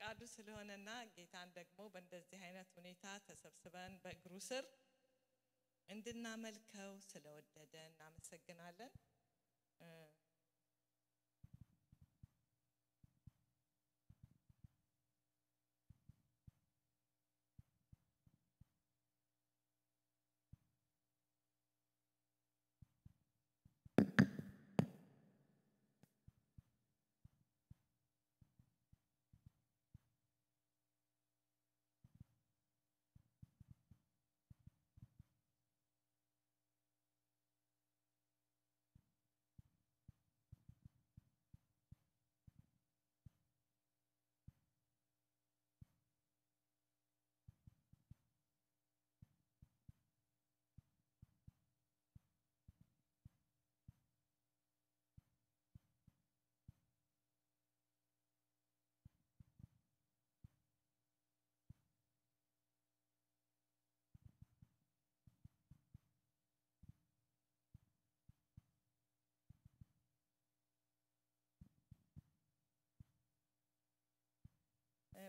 ፈቃዱ ስለሆነና ጌታን ደግሞ በእንደዚህ አይነት ሁኔታ ተሰብስበን በእግሩ ስር እንድናመልከው ስለወደደ እናመሰግናለን።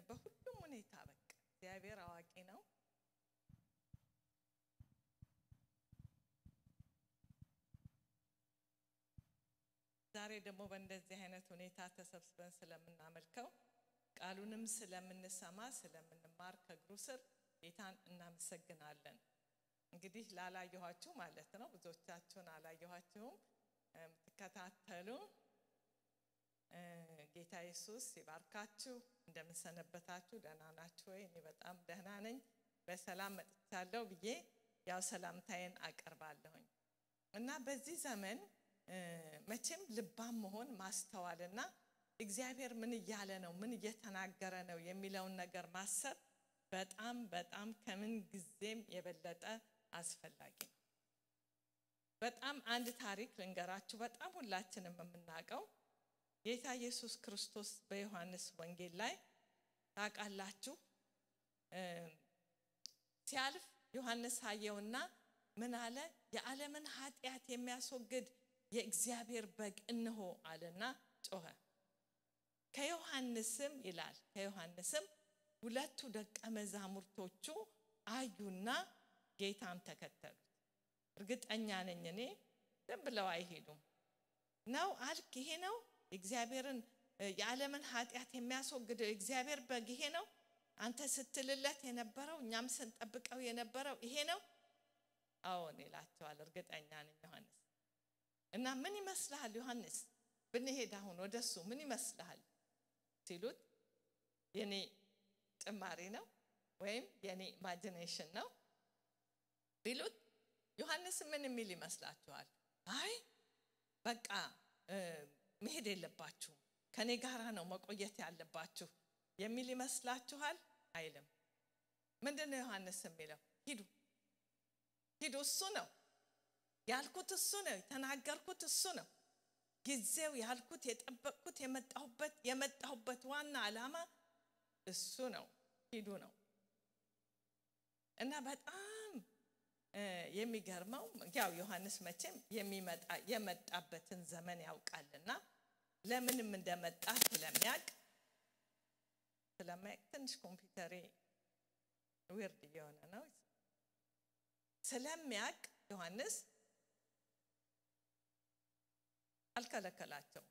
በሁሉም ሁኔታ በቃ እግዚአብሔር አዋቂ ነው። ዛሬ ደግሞ በእንደዚህ አይነት ሁኔታ ተሰብስበን ስለምናመልከው ቃሉንም ስለምንሰማ ስለምንማር ከእግሩ ስር ጌታን እናመሰግናለን። እንግዲህ ላላየኋችሁ ማለት ነው ብዙዎቻችሁን አላየኋችሁም የምትከታተሉ ጌታ ኢየሱስ ይባርካችሁ። እንደምንሰነበታችሁ ደህና ናችሁ ወይ? እኔ በጣም ደህና ነኝ፣ በሰላም መጥቻለሁ ብዬ ያው ሰላምታዬን አቀርባለሁኝ እና በዚህ ዘመን መቼም ልባም መሆን ማስተዋልና እግዚአብሔር ምን እያለ ነው፣ ምን እየተናገረ ነው የሚለውን ነገር ማሰብ በጣም በጣም ከምን ጊዜም የበለጠ አስፈላጊ ነው። በጣም አንድ ታሪክ ልንገራችሁ፣ በጣም ሁላችንም የምናውቀው ጌታ ኢየሱስ ክርስቶስ በዮሐንስ ወንጌል ላይ ታውቃላችሁ ሲያልፍ ዮሐንስ አየውና ምን አለ የዓለምን ኃጢአት የሚያስወግድ የእግዚአብሔር በግ እንሆ አለና ጮኸ ከዮሐንስም ይላል ከዮሐንስም ሁለቱ ደቀ መዛሙርቶቹ አዩና ጌታም ተከተሉት እርግጠኛ ነኝ እኔ ዝም ብለው አይሄዱም ነው አልክ ይሄ ነው እግዚአብሔርን የዓለምን ኃጢአት የሚያስወግደው እግዚአብሔር በግ ይሄ ነው አንተ ስትልለት የነበረው እኛም ስንጠብቀው የነበረው ይሄ ነው አዎን ይላቸዋል እርግጠኛ ነኝ ዮሐንስ እና ምን ይመስልሃል ዮሐንስ ብንሄድ አሁን ወደሱ ምን ይመስልሃል ሲሉት የኔ ጭማሪ ነው ወይም የኔ ኢማጂኔሽን ነው ቢሉት ዮሐንስ ምን የሚል ይመስላችኋል አይ በቃ መሄድ የለባችሁም ከእኔ ጋራ ነው መቆየት ያለባችሁ የሚል ይመስላችኋል አይልም ምንድን ነው ዮሐንስ የሚለው ሂዱ ሂዱ እሱ ነው ያልኩት እሱ ነው የተናገርኩት እሱ ነው ጊዜው ያልኩት የጠበቅኩት የመጣሁበት የመጣሁበት ዋና አላማ እሱ ነው ሂዱ ነው እና በጣም የሚገርመው ያው ዮሐንስ መቼም የሚመጣ የመጣበትን ዘመን ያውቃልና ለምንም እንደመጣ ስለሚያውቅ ስለማያውቅ ትንሽ ኮምፒውተሬ ዊርድ እየሆነ ነው ስለሚያውቅ ዮሐንስ አልከለከላቸው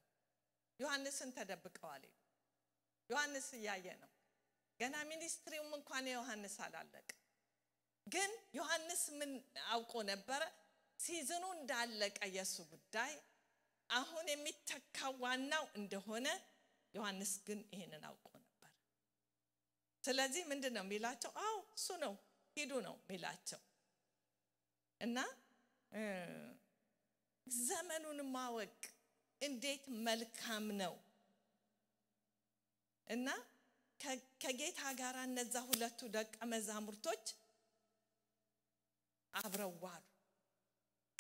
ዮሐንስን ተደብቀዋል ዮሐንስ እያየ ነው ገና ሚኒስትሪውም እንኳን የዮሐንስ አላለቅ? ግን ዮሐንስ ምን አውቆ ነበረ ሲዝኑ እንዳለቀ የእሱ ጉዳይ አሁን የሚተካ ዋናው እንደሆነ ዮሐንስ ግን ይሄንን አውቆ ነበር ስለዚህ ምንድን ነው የሚላቸው አው እሱ ነው ሂዱ ነው የሚላቸው እና ዘመኑን ማወቅ እንዴት መልካም ነው እና ከጌታ ጋር እነዛ ሁለቱ ደቀ መዛሙርቶች አብረዋሉ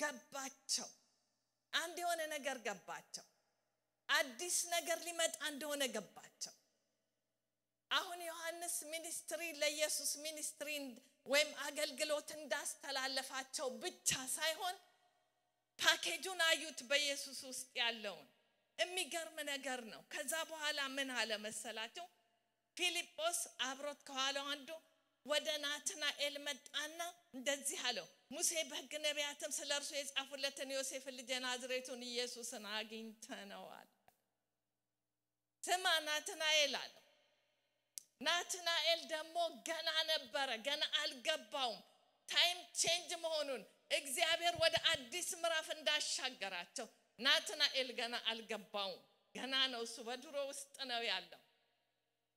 ገባቸው አንድ የሆነ ነገር ገባቸው አዲስ ነገር ሊመጣ እንደሆነ ገባቸው አሁን ዮሐንስ ሚኒስትሪ ለኢየሱስ ሚኒስትሪ ወይም አገልግሎት እንዳስተላለፋቸው ብቻ ሳይሆን ፓኬጁን አዩት በኢየሱስ ውስጥ ያለውን የሚገርም ነገር ነው ከዛ በኋላ ምን አለ መሰላቸው ፊልጶስ አብሮት ከኋላው አንዱ ወደ ናትናኤል መጣና እንደዚህ አለው ሙሴ በህግ ነቢያትም ስለ እርሱ የጻፉለትን ዮሴፍ ልጅ የናዝሬቱን ኢየሱስን አግኝተነዋል ስማ ናትናኤል አለው ናትናኤል ደግሞ ገና ነበረ ገና አልገባውም ታይም ቼንጅ መሆኑን እግዚአብሔር ወደ አዲስ ምዕራፍ እንዳሻገራቸው ናትናኤል ገና አልገባውም ገና ነው እሱ በድሮ ውስጥ ነው ያለው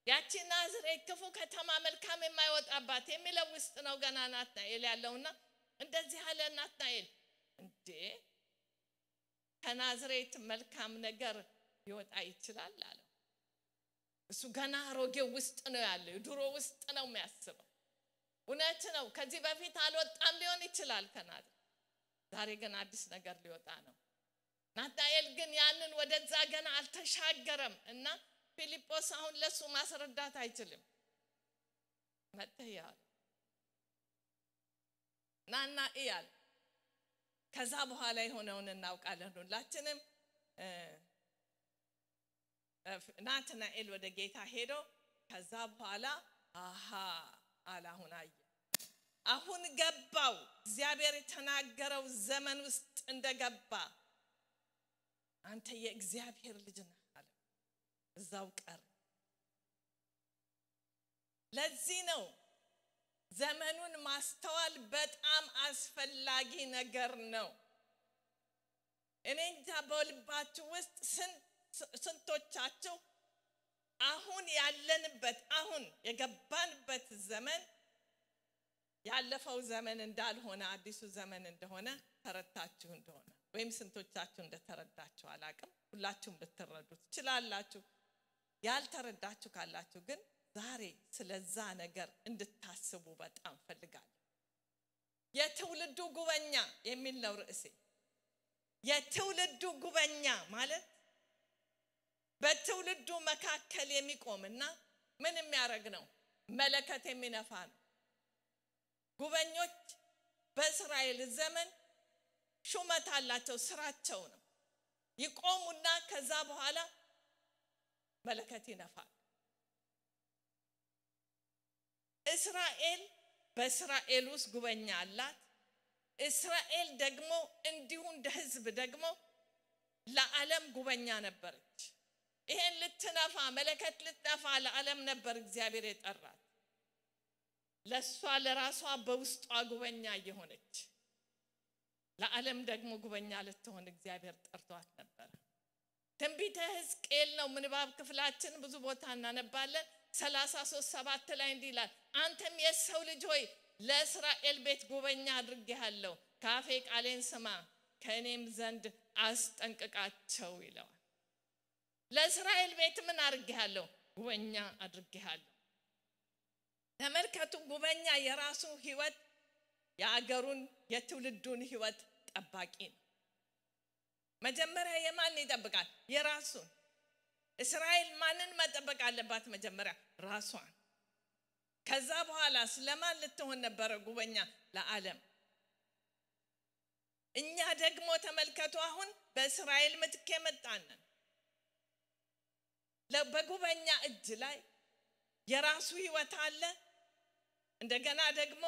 ያቺ ናዝሬት ክፉ ከተማ መልካም የማይወጣባት የሚለው ውስጥ ነው ገና ናትናኤል ያለውና እንደዚህ አለ ናትናኤል እንዴ ከናዝሬት መልካም ነገር ሊወጣ ይችላል አለው እሱ ገና አሮጌው ውስጥ ነው ያለው ድሮ ውስጥ ነው የሚያስበው እውነት ነው ከዚህ በፊት አልወጣም ሊሆን ይችላል ከናዝሬት ዛሬ ግን አዲስ ነገር ሊወጣ ነው ናትናኤል ግን ያንን ወደዛ ገና አልተሻገረም እና ፊልጶስ አሁን ለሱ ማስረዳት አይችልም መጥተህ ያል ናና እያል ከዛ በኋላ የሆነውን እናውቃለን ሁላችንም ናትናኤል ወደ ጌታ ሄዶ ከዛ በኋላ አሃ አለ አሁን አየ አሁን ገባው እግዚአብሔር የተናገረው ዘመን ውስጥ እንደገባ አንተ የእግዚአብሔር ልጅ ነህ እዛው ቀር ለዚህ ነው ዘመኑን ማስተዋል በጣም አስፈላጊ ነገር ነው። እኔ እንጃ በልባችሁ ውስጥ ስንቶቻችሁ አሁን ያለንበት አሁን የገባንበት ዘመን ያለፈው ዘመን እንዳልሆነ አዲሱ ዘመን እንደሆነ ተረታችሁ እንደሆነ ወይም ስንቶቻችሁ እንደተረዳችሁ አላቅም። ሁላችሁም ልትረዱ ትችላላችሁ። ያልተረዳችሁ ካላችሁ ግን ዛሬ ስለዛ ነገር እንድታስቡ በጣም ፈልጋለሁ። የትውልዱ ጉበኛ የሚል ነው ርዕሴ። የትውልዱ ጉበኛ ማለት በትውልዱ መካከል የሚቆምና ምን የሚያደርግ ነው? መለከት የሚነፋ ነው። ጉበኞች በእስራኤል ዘመን ሹመት አላቸው፣ ስራቸው ነው። ይቆሙና ከዛ በኋላ መለከት ይነፋል። እስራኤል በእስራኤል ውስጥ ጉበኛ አላት። እስራኤል ደግሞ እንዲሁ እንደ ህዝብ ደግሞ ለዓለም ጉበኛ ነበረች። ይሄን ልትነፋ መለከት ልትነፋ ለዓለም ነበር እግዚአብሔር የጠራት። ለእሷ ለራሷ በውስጧ ጉበኛ እየሆነች ለዓለም ደግሞ ጉበኛ ልትሆን እግዚአብሔር ጠርቷት ነበር። ትንቢተ ሕዝቅኤል ነው ምንባብ ክፍላችን ብዙ ቦታ እናነባለን። 33 ሰባት ላይ እንዲህ ይላል፣ አንተም የሰው ልጅ ሆይ ለእስራኤል ቤት ጉበኛ አድርጌሃለሁ፣ ካፌ ቃሌን ስማ፣ ከእኔም ዘንድ አስጠንቅቃቸው ይለዋል። ለእስራኤል ቤት ምን አድርጌሃለሁ? ጉበኛ አድርጌሃለሁ። ተመልከቱ፣ ጉበኛ የራሱ ህይወት የአገሩን የትውልዱን ህይወት ጠባቂ ነው። መጀመሪያ የማን ይጠብቃል? የራሱን። እስራኤል ማንን መጠበቅ አለባት? መጀመሪያ ራሷን። ከዛ በኋላ ስለማን ልትሆን ነበረ ጉበኛ? ለዓለም። እኛ ደግሞ ተመልከቱ፣ አሁን በእስራኤል ምትክ የመጣንን በጉበኛ እጅ ላይ የራሱ ህይወት አለ። እንደገና ደግሞ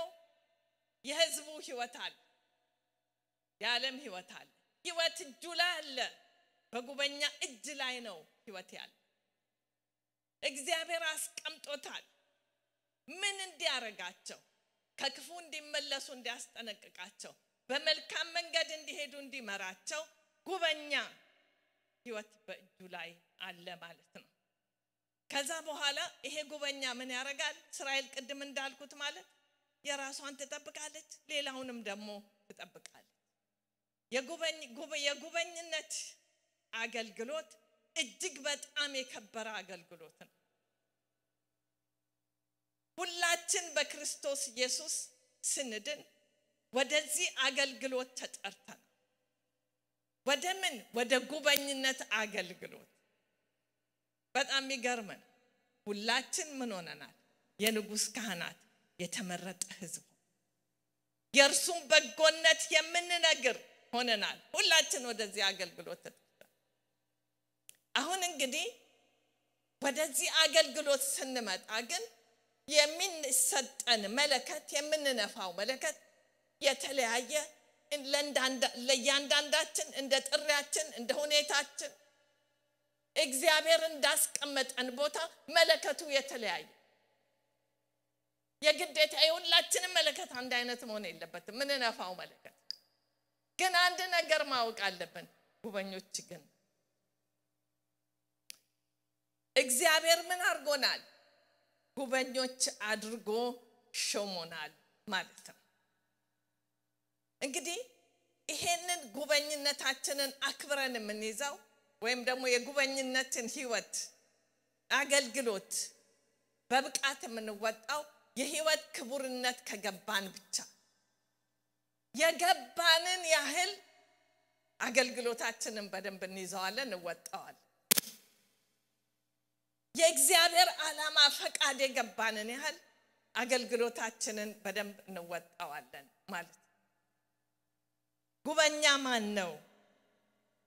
የህዝቡ ህይወት አለ፣ የዓለም ህይወት አለ። ህይወት እጁ ላይ አለ። በጉበኛ እጅ ላይ ነው ህይወት ያለ። እግዚአብሔር አስቀምጦታል። ምን እንዲያረጋቸው ከክፉ እንዲመለሱ እንዲያስጠነቅቃቸው፣ በመልካም መንገድ እንዲሄዱ እንዲመራቸው ጉበኛ ህይወት በእጁ ላይ አለ ማለት ነው። ከዛ በኋላ ይሄ ጉበኛ ምን ያደርጋል? እስራኤል ቅድም እንዳልኩት ማለት የራሷን ትጠብቃለች፣ ሌላውንም ደግሞ ትጠብቃለች። የጉበኝነት አገልግሎት እጅግ በጣም የከበረ አገልግሎት ነው። ሁላችን በክርስቶስ ኢየሱስ ስንድን ወደዚህ አገልግሎት ተጠርተን ወደ ምን? ወደ ጉበኝነት አገልግሎት። በጣም ይገርመን ሁላችን ምን ሆነናል? የንጉሥ ካህናት፣ የተመረጠ ህዝብ፣ የእርሱም በጎነት የምንነግር ሆነናል። ሁላችን ወደዚህ አገልግሎት አሁን እንግዲህ ወደዚህ አገልግሎት ስንመጣ ግን የሚሰጠን መለከት የምንነፋው መለከት የተለያየ ለእያንዳንዳችን እንደ ጥሪያችን እንደ ሁኔታችን እግዚአብሔር እንዳስቀመጠን ቦታ መለከቱ የተለያየ የግዴታ የሁላችንም መለከት አንድ አይነት መሆን የለበትም ምንነፋው መለከት ግን አንድ ነገር ማወቅ አለብን። ጉበኞች ግን እግዚአብሔር ምን አድርጎናል? ጉበኞች አድርጎ ሾሞናል ማለት ነው። እንግዲህ ይሄንን ጉበኝነታችንን አክብረን የምንይዘው ወይም ደግሞ የጉበኝነትን ህይወት አገልግሎት በብቃት የምንወጣው የህይወት ክቡርነት ከገባን ብቻ የገባንን ያህል አገልግሎታችንን በደንብ እንይዘዋለን እንወጣዋል የእግዚአብሔር ዓላማ ፈቃድ የገባንን ያህል አገልግሎታችንን በደንብ እንወጣዋለን ማለት ጉበኛ ማን ነው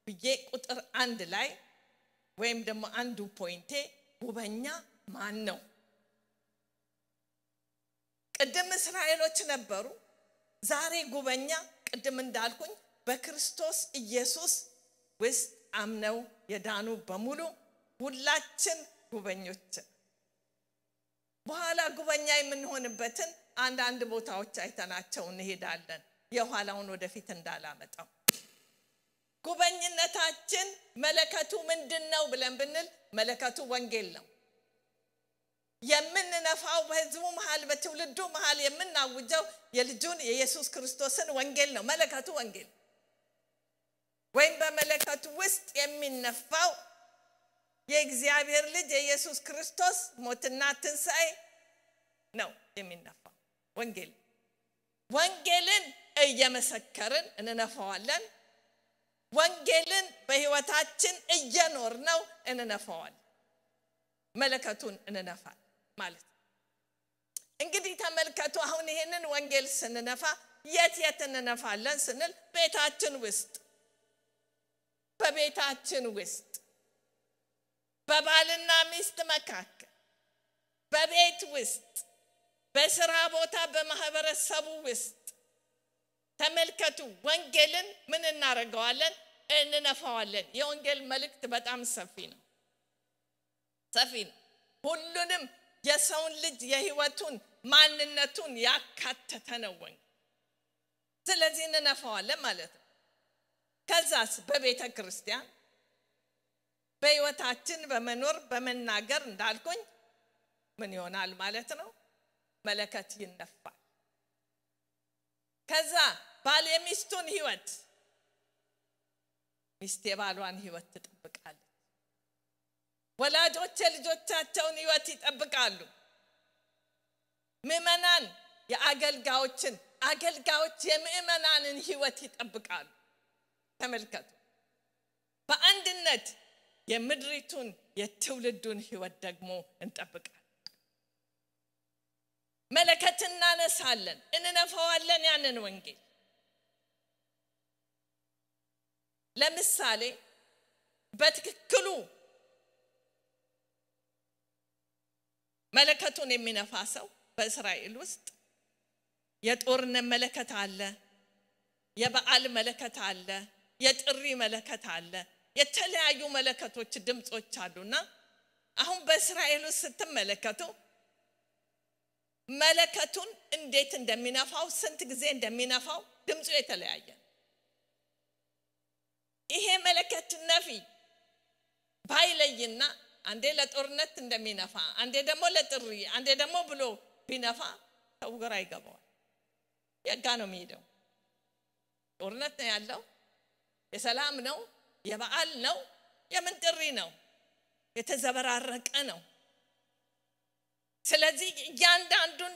ብዬ ቁጥር አንድ ላይ ወይም ደግሞ አንዱ ፖይንቴ ጉበኛ ማን ነው ቅድም እስራኤሎች ነበሩ ዛሬ ጉበኛ ቅድም እንዳልኩኝ በክርስቶስ ኢየሱስ ውስጥ አምነው የዳኑ በሙሉ ሁላችን ጉበኞች በኋላ ጉበኛ የምንሆንበትን አንዳንድ ቦታዎች አይተናቸው እንሄዳለን የኋላውን ወደፊት እንዳላመጣው ጉበኝነታችን መለከቱ ምንድን ነው ብለን ብንል መለከቱ ወንጌል ነው የምንነፋው በህዝቡ መሃል በትውልዱ መሃል የምናውጀው የልጁን የኢየሱስ ክርስቶስን ወንጌል ነው መለከቱ ወንጌል ወይም በመለከቱ ውስጥ የሚነፋው የእግዚአብሔር ልጅ የኢየሱስ ክርስቶስ ሞትና ትንሣኤ ነው የሚነፋው ወንጌል ወንጌልን እየመሰከርን እንነፋዋለን ወንጌልን በህይወታችን እየኖር ነው እንነፋዋል መለከቱን እንነፋል ማለት እንግዲህ ተመልከቱ አሁን ይሄንን ወንጌል ስንነፋ የት የት እንነፋለን ስንል ቤታችን ውስጥ በቤታችን ውስጥ በባልና ሚስት መካከል በቤት ውስጥ በስራ ቦታ በማህበረሰቡ ውስጥ ተመልከቱ ወንጌልን ምን እናደርገዋለን እንነፋዋለን የወንጌል መልእክት በጣም ሰፊ ነው ሰፊ ነው ሁሉንም የሰውን ልጅ የህይወቱን ማንነቱን ያካተተ ነው ወንጌል። ስለዚህ እንነፋዋለን ማለት ነው። ከዛስ በቤተ ክርስቲያን በህይወታችን በመኖር በመናገር እንዳልኩኝ ምን ይሆናል ማለት ነው? መለከት ይነፋል። ከዛ ባል የሚስቱን ህይወት፣ ሚስት የባሏን ህይወት ትጠብቃለች። ወላጆች የልጆቻቸውን ህይወት ይጠብቃሉ ምእመናን የአገልጋዮችን አገልጋዮች የምእመናንን ህይወት ይጠብቃሉ ተመልከቱ በአንድነት የምድሪቱን የትውልዱን ህይወት ደግሞ እንጠብቃል መለከት እናነሳለን እንነፋዋለን ያንን ወንጌል ለምሳሌ በትክክሉ መለከቱን የሚነፋ ሰው በእስራኤል ውስጥ የጦርነት መለከት አለ፣ የበዓል መለከት አለ፣ የጥሪ መለከት አለ፣ የተለያዩ መለከቶች ድምፆች አሉና አሁን በእስራኤል ውስጥ ስትመለከቱ መለከቱን እንዴት እንደሚነፋው ስንት ጊዜ እንደሚነፋው ድምፁ የተለያየ ይሄ መለከት ነፊ ባይለይና አንዴ ለጦርነት እንደሚነፋ አንዴ ደግሞ ለጥሪ አንዴ ደግሞ ብሎ ቢነፋ ሰው ግራ ይገባዋል የጋ ነው የሚሄደው ጦርነት ነው ያለው የሰላም ነው የበዓል ነው የምን ጥሪ ነው የተዘበራረቀ ነው ስለዚህ እያንዳንዱን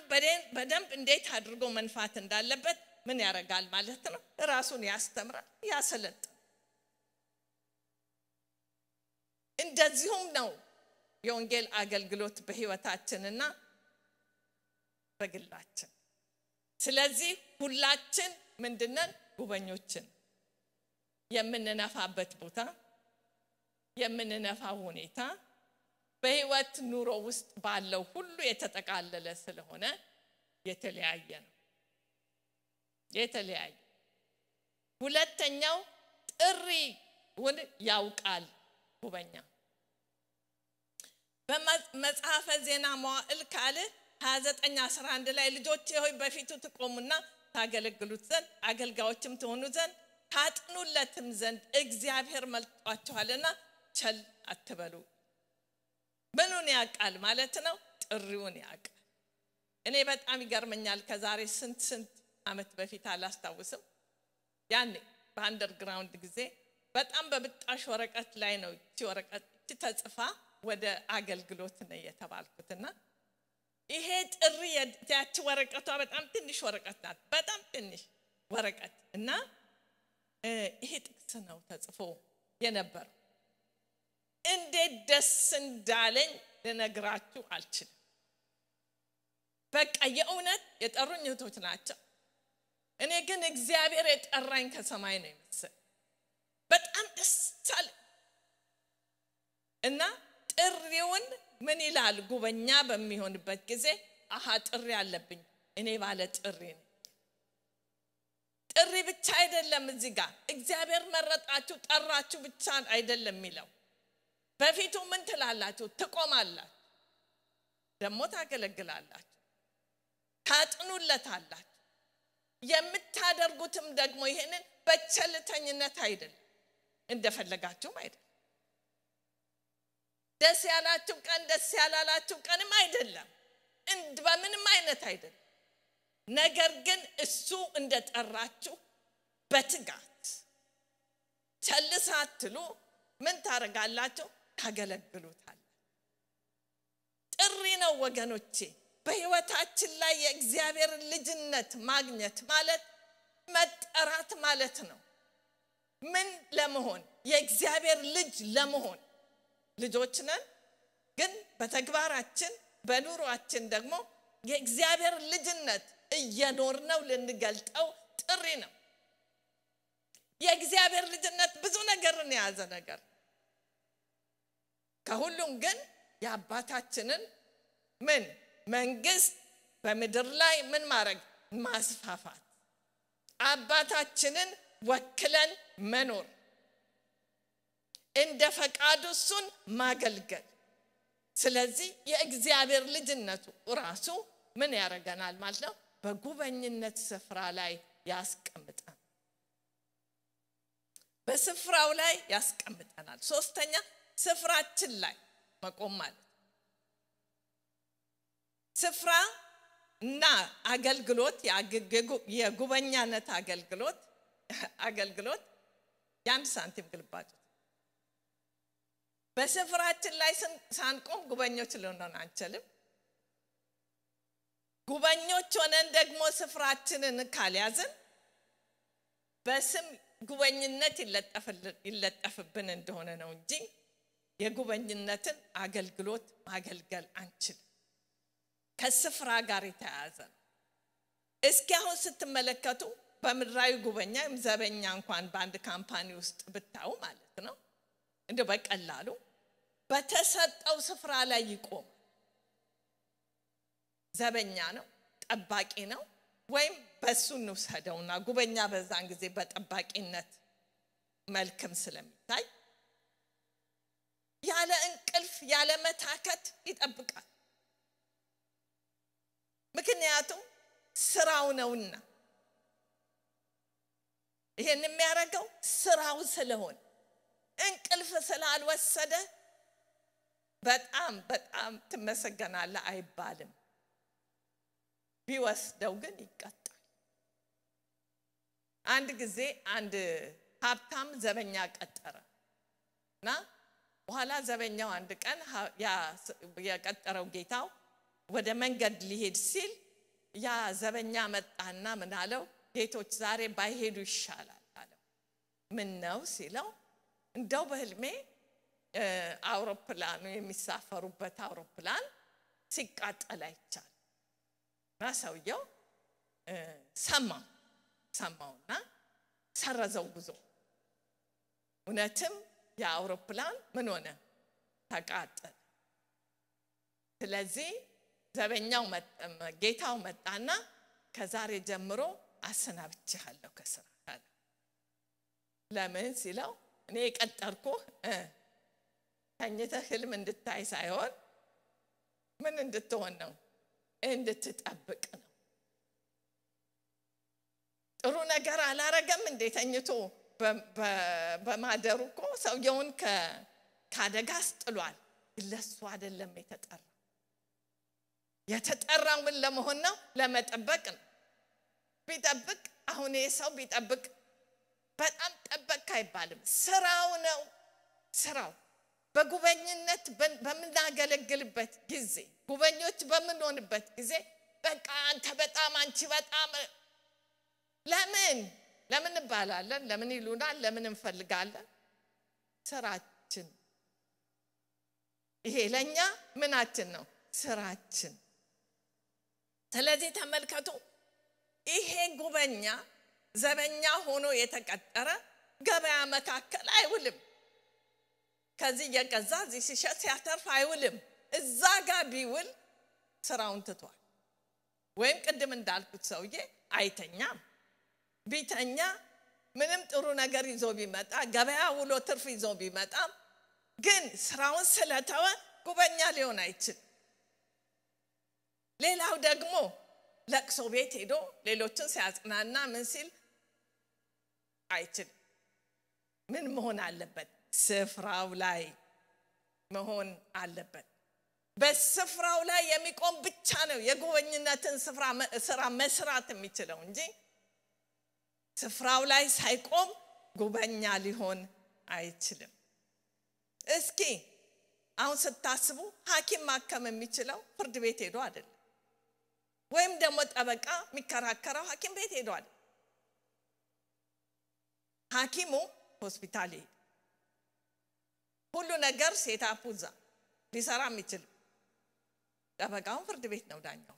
በደንብ እንዴት አድርጎ መንፋት እንዳለበት ምን ያደርጋል ማለት ነው ራሱን ያስተምራል ያሰለጥ እንደዚሁም ነው የወንጌል አገልግሎት በህይወታችንና በግላችን ስለዚህ ሁላችን ምንድነን ጉበኞችን የምንነፋበት ቦታ የምንነፋ ሁኔታ በህይወት ኑሮ ውስጥ ባለው ሁሉ የተጠቃለለ ስለሆነ የተለያየ ነው የተለያየ ሁለተኛው ጥሪውን ያውቃል ጉበኛ በመጽሐፈ ዜና መዋዕል ካልዕ 29 11 ላይ ልጆቼ ሆይ በፊቱ ትቆሙና ታገለግሉት ዘንድ አገልጋዮችም ትሆኑ ዘንድ ታጥኑለትም ዘንድ እግዚአብሔር መልጧችኋልና ቸል አትበሉ። ምኑን ያውቃል ማለት ነው? ጥሪውን ያውቃል። እኔ በጣም ይገርመኛል። ከዛሬ ስንት ስንት አመት በፊት አላስታውስም። ያኔ በአንደርግራውንድ ጊዜ በጣም በብጣሽ ወረቀት ላይ ነው ይቺ ወረቀት ተጽፋ ወደ አገልግሎት ነው የተባልኩት እና ይሄ ጥሪ ያች ወረቀቷ በጣም ትንሽ ወረቀት ናት በጣም ትንሽ ወረቀት እና ይሄ ጥቅስ ነው ተጽፎ የነበረው እንዴት ደስ እንዳለኝ ልነግራችሁ አልችልም በቃ የእውነት የጠሩኝ እህቶች ናቸው እኔ ግን እግዚአብሔር የጠራኝ ከሰማይ ነው ይመስል በጣም ደስ አለ እና ጥሪውን ምን ይላል? ጉበኛ በሚሆንበት ጊዜ አሀ ጥሪ አለብኝ፣ እኔ ባለ ጥሪ ነው። ጥሪ ብቻ አይደለም እዚህ ጋር እግዚአብሔር መረጣችሁ ጠራችሁ ብቻ አይደለም የሚለው። በፊቱ ምን ትላላችሁ? ትቆማላችሁ፣ ደግሞ ታገለግላላችሁ፣ ታጥኑለታላችሁ። የምታደርጉትም ደግሞ ይህንን በቸልተኝነት አይደለም እንደፈለጋችሁም አይደለም ደስ ያላችሁ ቀን ደስ ያላላችሁ ቀንም አይደለም በምንም አይነት አይደለም ነገር ግን እሱ እንደጠራችሁ በትጋት ቸልሳትሉ ምን ታደርጋላችሁ ታገለግሉታል ጥሪ ነው ወገኖቼ በህይወታችን ላይ የእግዚአብሔር ልጅነት ማግኘት ማለት መጠራት ማለት ነው ምን ለመሆን የእግዚአብሔር ልጅ ለመሆን ልጆች ነን ግን በተግባራችን በኑሯችን ደግሞ የእግዚአብሔር ልጅነት እየኖርነው ልንገልጠው ጥሪ ነው የእግዚአብሔር ልጅነት ብዙ ነገርን የያዘ ነገር ከሁሉም ግን የአባታችንን ምን መንግስት በምድር ላይ ምን ማድረግ ማስፋፋት አባታችንን ወክለን መኖር እንደ ፈቃዱ እሱን ማገልገል ስለዚህ የእግዚአብሔር ልጅነቱ ራሱ ምን ያደረገናል ማለት ነው በጉበኝነት ስፍራ ላይ ያስቀምጠን በስፍራው ላይ ያስቀምጠናል ሶስተኛ ስፍራችን ላይ መቆም ማለት ስፍራ እና አገልግሎት የጉበኛነት አገልግሎት አገልግሎት የአንድ ሳንቲም ግልባጭ በስፍራችን ላይ ሳንቆም ጉበኞች ልንሆን አንችልም ጉበኞች ሆነን ደግሞ ስፍራችንን ካልያዝን በስም ጉበኝነት ይለጠፍብን እንደሆነ ነው እንጂ የጉበኝነትን አገልግሎት ማገልገል አንችልም ከስፍራ ጋር የተያያዘ ነው እስኪ አሁን ስትመለከቱ በምድራዊ ጉበኛ ዘበኛ እንኳን በአንድ ካምፓኒ ውስጥ ብታው ማለት ነው እንደው በቀላሉ በተሰጠው ስፍራ ላይ ይቆም። ዘበኛ ነው፣ ጠባቂ ነው። ወይም በሱ እንውሰደውና ጉበኛ በዛን ጊዜ በጠባቂነት መልክም ስለሚታይ ያለ እንቅልፍ ያለ መታከት ይጠብቃል። ምክንያቱም ስራው ነውና ይሄን የሚያደርገው ስራው ስለሆነ እንቅልፍ ስላልወሰደ በጣም በጣም ትመሰገናለ አይባልም። ቢወስደው ግን ይቀጣል። አንድ ጊዜ አንድ ሀብታም ዘበኛ ቀጠረ እና በኋላ ዘበኛው አንድ ቀን የቀጠረው ጌታው ወደ መንገድ ሊሄድ ሲል ያ ዘበኛ መጣና ምናለው ጌቶች ዛሬ ባይሄዱ ይሻላል አለው። ምን ነው ሲለው እንደው በህልሜ አውሮፕላኑ የሚሳፈሩበት አውሮፕላን ሲቃጠል አይቻል እና ሰውየው ሰማ ሰማውና ሰረዘው ጉዞ እውነትም የአውሮፕላን ምን ሆነ ተቃጠል ስለዚህ ዘበኛው ጌታው መጣና ከዛሬ ጀምሮ አሰናብችሃለሁ ከስራ ለምን ሲለው እኔ የቀጠርኩህ ተኝተ ህልም እንድታይ ሳይሆን ምን እንድትሆን ነው? እንድትጠብቅ ነው። ጥሩ ነገር አላረገም እንዴ? ተኝቶ በማደሩ እኮ ሰውየውን ከአደጋ አስጥሏል። ለሱ አይደለም የተጠራ የተጠራውን ለመሆን ነው፣ ለመጠበቅ ነው። ቢጠብቅ አሁን ይህ ሰው ቢጠብቅ በጣም ጠበቅክ አይባልም። ስራው ነው ስራው። በጉበኝነት በምናገለግልበት ጊዜ ጉበኞች በምንሆንበት ጊዜ በቃ አንተ በጣም አንቺ በጣም ለምን ለምን እንባላለን? ለምን ይሉናል? ለምን እንፈልጋለን? ስራችን ይሄ ለእኛ ምናችን ነው? ስራችን። ስለዚህ ተመልከቱ፣ ይሄ ጉበኛ ዘበኛ ሆኖ የተቀጠረ ገበያ መካከል አይውልም። ከዚህ እየገዛ እዚህ ሲሸጥ ሲያተርፍ አይውልም። እዛ ጋር ቢውል ስራውን ትቷል። ወይም ቅድም እንዳልኩት ሰውዬ አይተኛም። ቢተኛ ምንም ጥሩ ነገር ይዞ ቢመጣ ገበያ ውሎ ትርፍ ይዞ ቢመጣም ግን ስራውን ስለተወ ጉበኛ ሊሆን አይችል። ሌላው ደግሞ ለቅሶ ቤት ሄዶ ሌሎችን ሲያጽናና ምን ሲል አይችልም። ምን መሆን አለበት? ስፍራው ላይ መሆን አለበት። በስፍራው ላይ የሚቆም ብቻ ነው የጎበኝነትን ስራ መስራት የሚችለው እንጂ ስፍራው ላይ ሳይቆም ጉበኛ ሊሆን አይችልም። እስኪ አሁን ስታስቡ ሐኪም ማከም የሚችለው ፍርድ ቤት ሄዶ አይደለም፣ ወይም ደግሞ ጠበቃ የሚከራከረው ሐኪም ቤት ሄዶ አይደለም። ሐኪሙ ሆስፒታል ይሄድ ሁሉ ነገር ሴት አፑዛ ሊሰራ የሚችል ጠበቃውን ፍርድ ቤት ነው ዳኛው።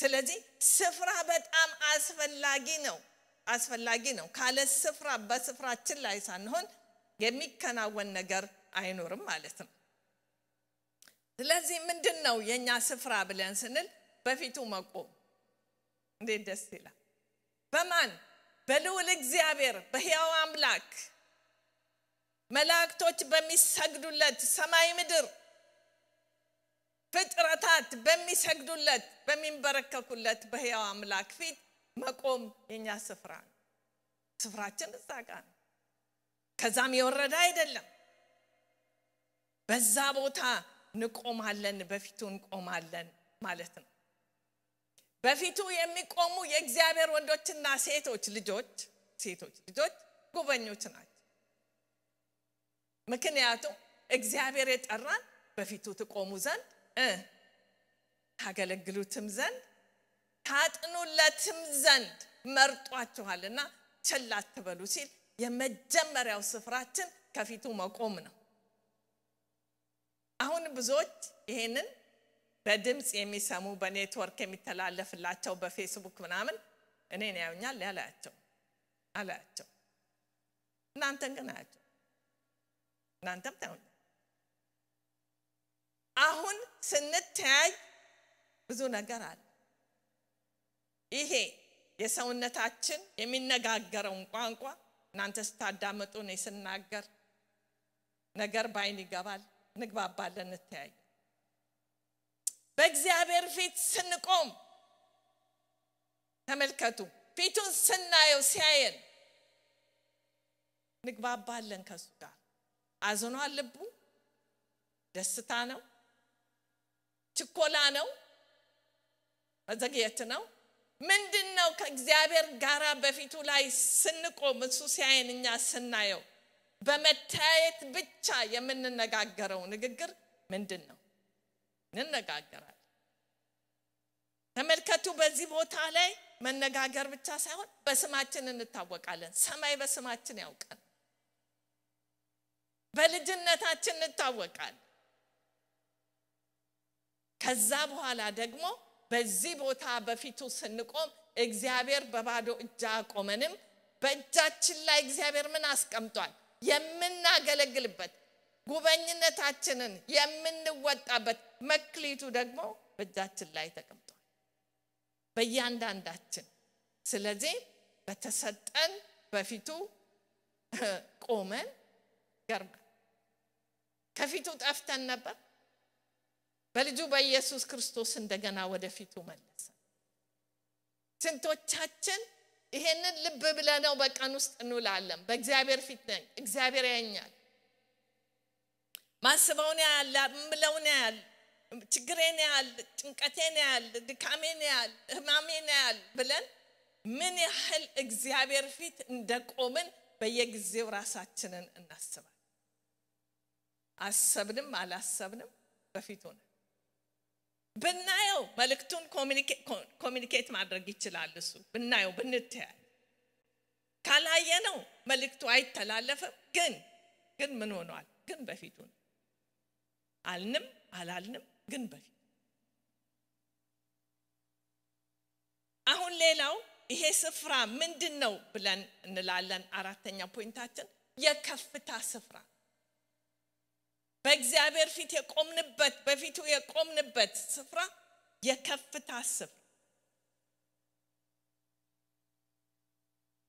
ስለዚህ ስፍራ በጣም አስፈላጊ ነው አስፈላጊ ነው። ካለ ስፍራ በስፍራችን ላይ ሳንሆን የሚከናወን ነገር አይኖርም ማለት ነው። ስለዚህ ምንድን ነው የእኛ ስፍራ ብለን ስንል በፊቱ መቆም እንዴት ደስ ይላል። በማን በልዑል እግዚአብሔር በሕያው አምላክ መላእክቶች በሚሰግዱለት ሰማይ ምድር ፍጥረታት በሚሰግዱለት በሚንበረከኩለት በሕያው አምላክ ፊት መቆም የኛ ስፍራ ነው። ስፍራችን እዛ ነው። ከዛም የወረደ አይደለም። በዛ ቦታ እንቆማለን፣ በፊቱ እንቆማለን ማለት ነው። በፊቱ የሚቆሙ የእግዚአብሔር ወንዶችና ሴቶች ልጆች ሴቶች ልጆች ጉበኞች ናቸው ምክንያቱም እግዚአብሔር የጠራን በፊቱ ትቆሙ ዘንድ ታገለግሉትም ዘንድ ታጥኑለትም ዘንድ መርጧችኋልና ችላ አትበሉ ሲል የመጀመሪያው ስፍራችን ከፊቱ መቆም ነው አሁን ብዙዎች ይሄንን በድምፅ የሚሰሙ በኔትወርክ የሚተላለፍላቸው በፌስቡክ ምናምን እኔን ያዩኛል ያላያቸው አላያቸው እናንተን ግን አያቸው እናንተም ታዩኛል አሁን ስንተያይ ብዙ ነገር አለ ይሄ የሰውነታችን የሚነጋገረውን ቋንቋ እናንተ ስታዳምጡ እኔ ስናገር ነገር ባይን ይገባል እንግባባለን እንተያይ በእግዚአብሔር ፊት ስንቆም ተመልከቱ ፊቱን ስናየው ሲያየን ንግባባለን ከሱ ጋር አዝኗል ልቡ ደስታ ነው ችኮላ ነው መዘግየት ነው ምንድን ነው ከእግዚአብሔር ጋር በፊቱ ላይ ስንቆም እሱ ሲያየን እኛ ስናየው በመታየት ብቻ የምንነጋገረው ንግግር ምንድን ነው እንነጋገራለን። ተመልከቱ፣ በዚህ ቦታ ላይ መነጋገር ብቻ ሳይሆን በስማችን እንታወቃለን። ሰማይ በስማችን ያውቃል። በልጅነታችን እንታወቃል። ከዛ በኋላ ደግሞ በዚህ ቦታ በፊቱ ስንቆም እግዚአብሔር በባዶ እጅ አቆመንም። በእጃችን ላይ እግዚአብሔር ምን አስቀምጧል? የምናገለግልበት ጉበኝነታችንን የምንወጣበት መክሊቱ ደግሞ በእጃችን ላይ ተቀምጧል በእያንዳንዳችን ስለዚህ በተሰጠን በፊቱ ቆመን ገርመ ከፊቱ ጠፍተን ነበር በልጁ በኢየሱስ ክርስቶስ እንደገና ወደፊቱ መለሰ ስንቶቻችን ይሄንን ልብ ብለነው በቀን ውስጥ እንውላለን በእግዚአብሔር ፊት ነኝ እግዚአብሔር ያኛል ማስበውን ያለ ምለውን ያለ ችግሬን ያህል ጭንቀቴን ያህል ድካሜን ያህል ህማሜን ያህል ብለን ምን ያህል እግዚአብሔር ፊት እንደቆምን በየጊዜው ራሳችንን እናስባል አሰብንም አላሰብንም በፊቱ ነን ብናየው መልእክቱን ኮሚኒኬት ማድረግ ይችላል እሱ ብናየው ብንተያይ ካላየ ነው መልእክቱ አይተላለፍም ግን ግን ምን ሆኗል ግን በፊቱ አልንም አላልንም ግንበር። አሁን ሌላው ይሄ ስፍራ ምንድን ነው ብለን እንላለን። አራተኛ ፖይንታችን የከፍታ ስፍራ በእግዚአብሔር ፊት የቆምንበት በፊቱ የቆምንበት ስፍራ የከፍታ ስፍራ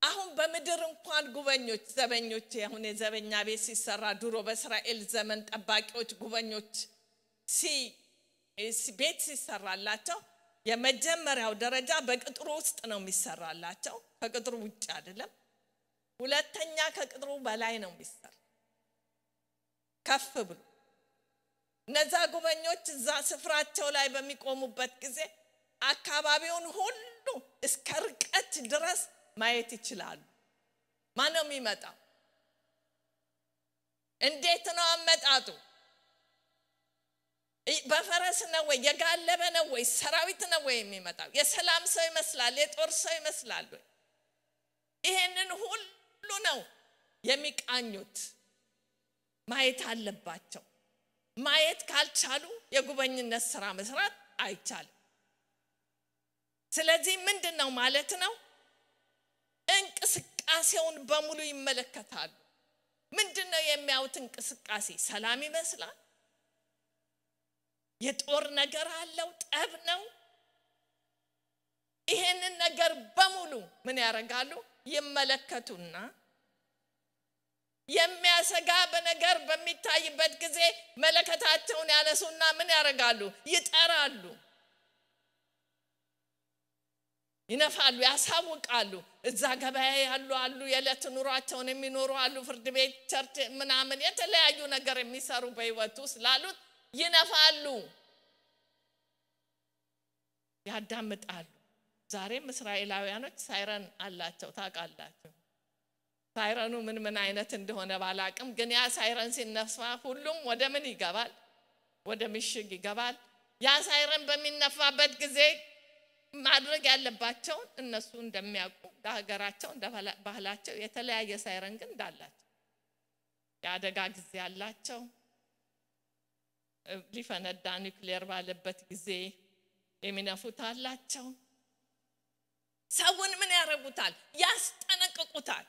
አሁን በምድር እንኳን ጉበኞች ዘበኞች አሁን የዘበኛ ቤት ሲሰራ ድሮ በእስራኤል ዘመን ጠባቂዎች ጉበኞች ቤት ሲሰራላቸው የመጀመሪያው ደረጃ በቅጥሩ ውስጥ ነው የሚሰራላቸው፣ ከቅጥሩ ውጭ አይደለም። ሁለተኛ ከቅጥሩ በላይ ነው የሚሰራ ከፍ ብሎ እነዛ ጉበኞች እዛ ስፍራቸው ላይ በሚቆሙበት ጊዜ አካባቢውን ሁሉ እስከ ርቀት ድረስ ማየት ይችላሉ። ማነው የሚመጣው? እንዴት ነው አመጣጡ? በፈረስ ነው ወይ የጋለበ ነው ወይ ሰራዊት ነው ወይ የሚመጣው የሰላም ሰው ይመስላል የጦር ሰው ይመስላል ወይ ይሄንን ሁሉ ነው የሚቃኙት ማየት አለባቸው ማየት ካልቻሉ የጉበኝነት ስራ መስራት አይቻልም ስለዚህ ምንድን ነው ማለት ነው እንቅስቃሴውን በሙሉ ይመለከታሉ ምንድን ነው የሚያዩት እንቅስቃሴ ሰላም ይመስላል የጦር ነገር አለው ጠብ ነው ይሄንን ነገር በሙሉ ምን ያደርጋሉ ይመለከቱና የሚያሰጋ በነገር በሚታይበት ጊዜ መለከታቸውን ያነሱና ምን ያደርጋሉ ይጠራሉ ይነፋሉ ያሳውቃሉ እዛ ገበያ ያሉ አሉ የዕለት ኑሯቸውን የሚኖሩ አሉ ፍርድ ቤት ቸርች ምናምን የተለያዩ ነገር የሚሰሩ በህይወት ውስጥ ላሉት ይነፋሉ፣ ያዳምጣሉ። ዛሬም እስራኤላውያኖች ሳይረን አላቸው ታውቃላችሁ። ሳይረኑ ምን ምን አይነት እንደሆነ ባላቅም፣ ግን ያ ሳይረን ሲነፋ ሁሉም ወደ ምን ይገባል? ወደ ምሽግ ይገባል። ያ ሳይረን በሚነፋበት ጊዜ ማድረግ ያለባቸውን እነሱ እንደሚያውቁ እንደ ሀገራቸው እንደ ባህላቸው የተለያየ ሳይረን ግን እንዳላቸው የአደጋ ጊዜ አላቸው። ሊፈነዳ ኒክሌር ባለበት ጊዜ የሚነፉት አላቸው። ሰውን ምን ያደረጉታል? ያስጠነቅቁታል።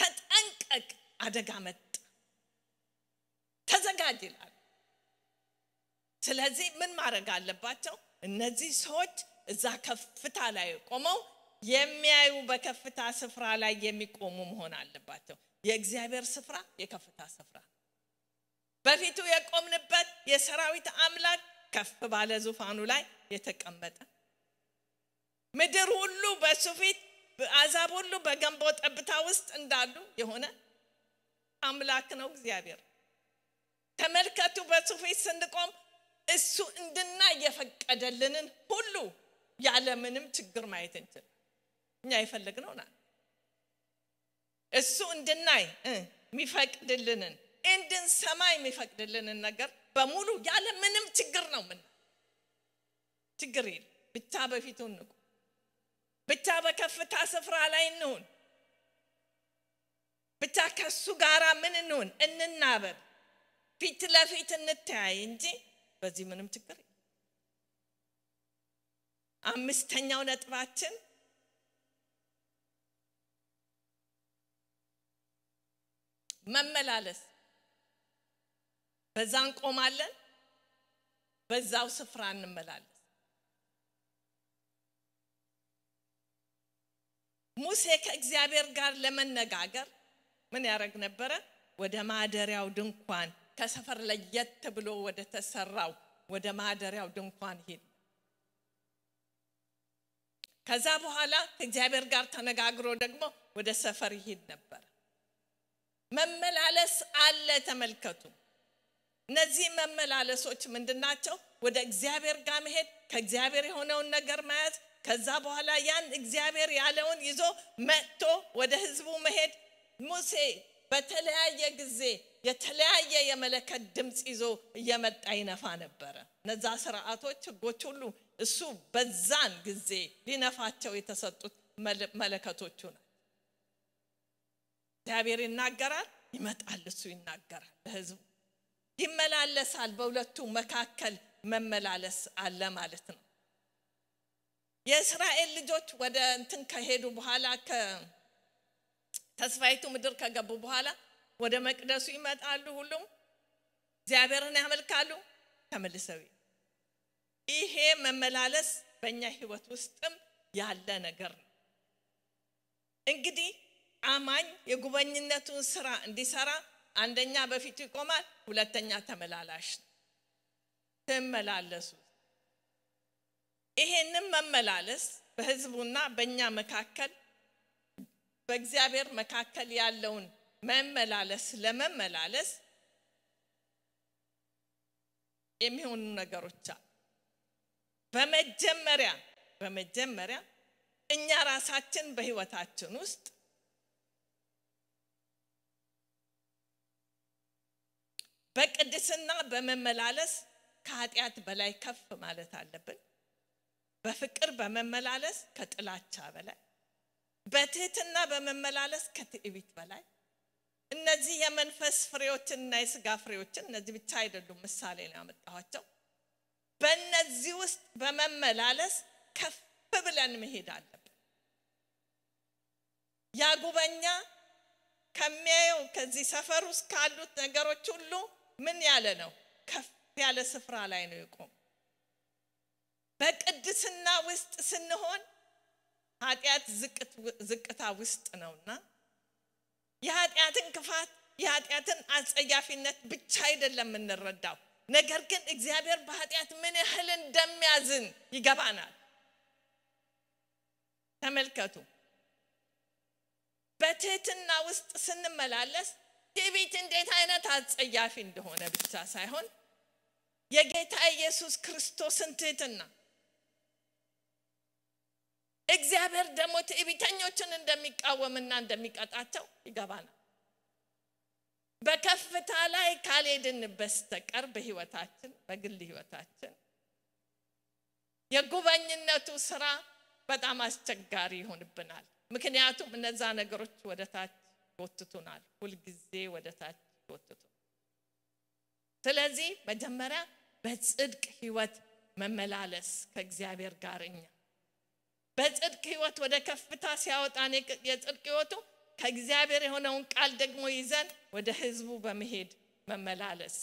ተጠንቀቅ፣ አደጋ መጣ፣ ተዘጋጅ ይላል። ስለዚህ ምን ማድረግ አለባቸው? እነዚህ ሰዎች እዛ ከፍታ ላይ ቆመው የሚያዩ በከፍታ ስፍራ ላይ የሚቆሙ መሆን አለባቸው። የእግዚአብሔር ስፍራ የከፍታ ስፍራ በፊቱ የቆምንበት የሰራዊት አምላክ ከፍ ባለ ዙፋኑ ላይ የተቀመጠ ምድር ሁሉ በእሱ ፊት አዛብ ሁሉ በገንቦ ጠብታ ውስጥ እንዳሉ የሆነ አምላክ ነው እግዚአብሔር። ተመልከቱ፣ በእሱ ፊት ስንቆም እሱ እንድና እየፈቀደልንን ሁሉ ያለምንም ችግር ማየት እንችል። እኛ የፈለግነው ናል እሱ እንድናይ የሚፈቅድልንን ሰማይ የሚፈቅድልንን ነገር በሙሉ ያለ ምንም ችግር ነው ምን ችግር የለ ብቻ በፊቱ እንቁ ብቻ በከፍታ ስፍራ ላይ እንሁን ብቻ ከሱ ጋራ ምን እንሁን እንናበብ ፊት ለፊት እንተያይ እንጂ በዚህ ምንም ችግር አምስተኛው ነጥባችን መመላለስ በዛ እንቆማለን፣ በዛው ስፍራ እንመላለስ። ሙሴ ከእግዚአብሔር ጋር ለመነጋገር ምን ያደረግ ነበረ? ወደ ማደሪያው ድንኳን ከሰፈር ለየት ብሎ ወደ ተሰራው ወደ ማደሪያው ድንኳን ሄድ። ከዛ በኋላ ከእግዚአብሔር ጋር ተነጋግሮ ደግሞ ወደ ሰፈር ይሄድ ነበር። መመላለስ አለ። ተመልከቱ። እነዚህ መመላለሶች ምንድናቸው? ወደ እግዚአብሔር ጋር መሄድ፣ ከእግዚአብሔር የሆነውን ነገር መያዝ፣ ከዛ በኋላ ያን እግዚአብሔር ያለውን ይዞ መጥቶ ወደ ህዝቡ መሄድ። ሙሴ በተለያየ ጊዜ የተለያየ የመለከት ድምፅ ይዞ እየመጣ ይነፋ ነበረ። እነዛ ስርዓቶች፣ ህጎች ሁሉ እሱ በዛን ጊዜ ሊነፋቸው የተሰጡት መለከቶቹ ነው። እግዚአብሔር ይናገራል፣ ይመጣል። እሱ ይናገራል ለህዝቡ ይመላለሳል። በሁለቱ መካከል መመላለስ አለ ማለት ነው። የእስራኤል ልጆች ወደ እንትን ከሄዱ በኋላ ከተስፋይቱ ምድር ከገቡ በኋላ ወደ መቅደሱ ይመጣሉ። ሁሉም እግዚአብሔርን ያመልካሉ፣ ተመልሰው ይሄ መመላለስ በእኛ ህይወት ውስጥም ያለ ነገር ነው። እንግዲህ አማኝ የጉበኝነቱን ስራ እንዲሰራ አንደኛ በፊቱ ይቆማል፣ ሁለተኛ ተመላላሽ ነው። ትመላለሱ ይሄንን መመላለስ በህዝቡና በእኛ መካከል በእግዚአብሔር መካከል ያለውን መመላለስ ለመመላለስ የሚሆኑ ነገሮች አሉ። በመጀመሪያ በመጀመሪያ እኛ ራሳችን በህይወታችን ውስጥ በቅድስና በመመላለስ ከኃጢአት በላይ ከፍ ማለት አለብን። በፍቅር በመመላለስ ከጥላቻ በላይ፣ በትህትና በመመላለስ ከትዕቢት በላይ። እነዚህ የመንፈስ ፍሬዎችንና የስጋ ፍሬዎችን እነዚህ ብቻ አይደሉም፣ ምሳሌ ነው ያመጣኋቸው። በእነዚህ ውስጥ በመመላለስ ከፍ ብለን መሄድ አለብን። ያጉበኛ ከሚያየው ከዚህ ሰፈር ውስጥ ካሉት ነገሮች ሁሉ ምን ያለ ነው? ከፍ ያለ ስፍራ ላይ ነው የቆመው በቅድስና ውስጥ ስንሆን ኃጢአት ዝቅታ ውስጥ ነውና የኃጢአትን ክፋት የኃጢአትን አጸያፊነት ብቻ አይደለም የምንረዳው፣ ነገር ግን እግዚአብሔር በኃጢአት ምን ያህል እንደሚያዝን ይገባናል። ተመልከቱ። በትህትና ውስጥ ስንመላለስ ትዕቢት እንዴት አይነት አጸያፊ እንደሆነ ብቻ ሳይሆን የጌታ ኢየሱስ ክርስቶስን ትህትና እግዚአብሔር ደግሞ ትዕቢተኞችን እንደሚቃወምና እንደሚቀጣቸው ይገባናል። በከፍታ ላይ ካልሄድን በስተቀር በህይወታችን በግል ህይወታችን የጉበኝነቱ ስራ በጣም አስቸጋሪ ይሆንብናል። ምክንያቱም እነዛ ነገሮች ወደታች ይጎትቱናል። ሁልጊዜ ወደ ታች ይጎትቱናል። ስለዚህ መጀመሪያ በጽድቅ ህይወት መመላለስ ከእግዚአብሔር ጋር እኛ በጽድቅ ህይወት ወደ ከፍታ ሲያወጣን የጽድቅ ህይወቱ ከእግዚአብሔር የሆነውን ቃል ደግሞ ይዘን ወደ ህዝቡ በመሄድ መመላለስ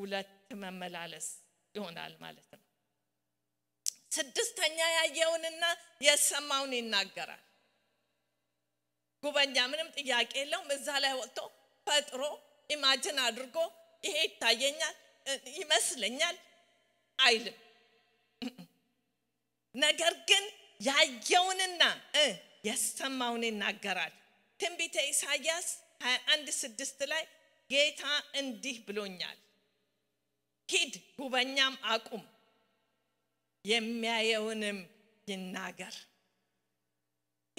ሁለት መመላለስ ይሆናል ማለት ነው። ስድስተኛ ያየውንና የሰማውን ይናገራል። ጉበኛ ምንም ጥያቄ የለውም እዛ ላይ ወጥቶ ፈጥሮ ኢማጅን አድርጎ ይሄ ይታየኛል ይመስለኛል አይልም ነገር ግን ያየውንና የሰማውን ይናገራል ትንቢተ ኢሳያስ 21 ስድስት ላይ ጌታ እንዲህ ብሎኛል ሂድ ጉበኛም አቁም የሚያየውንም ይናገር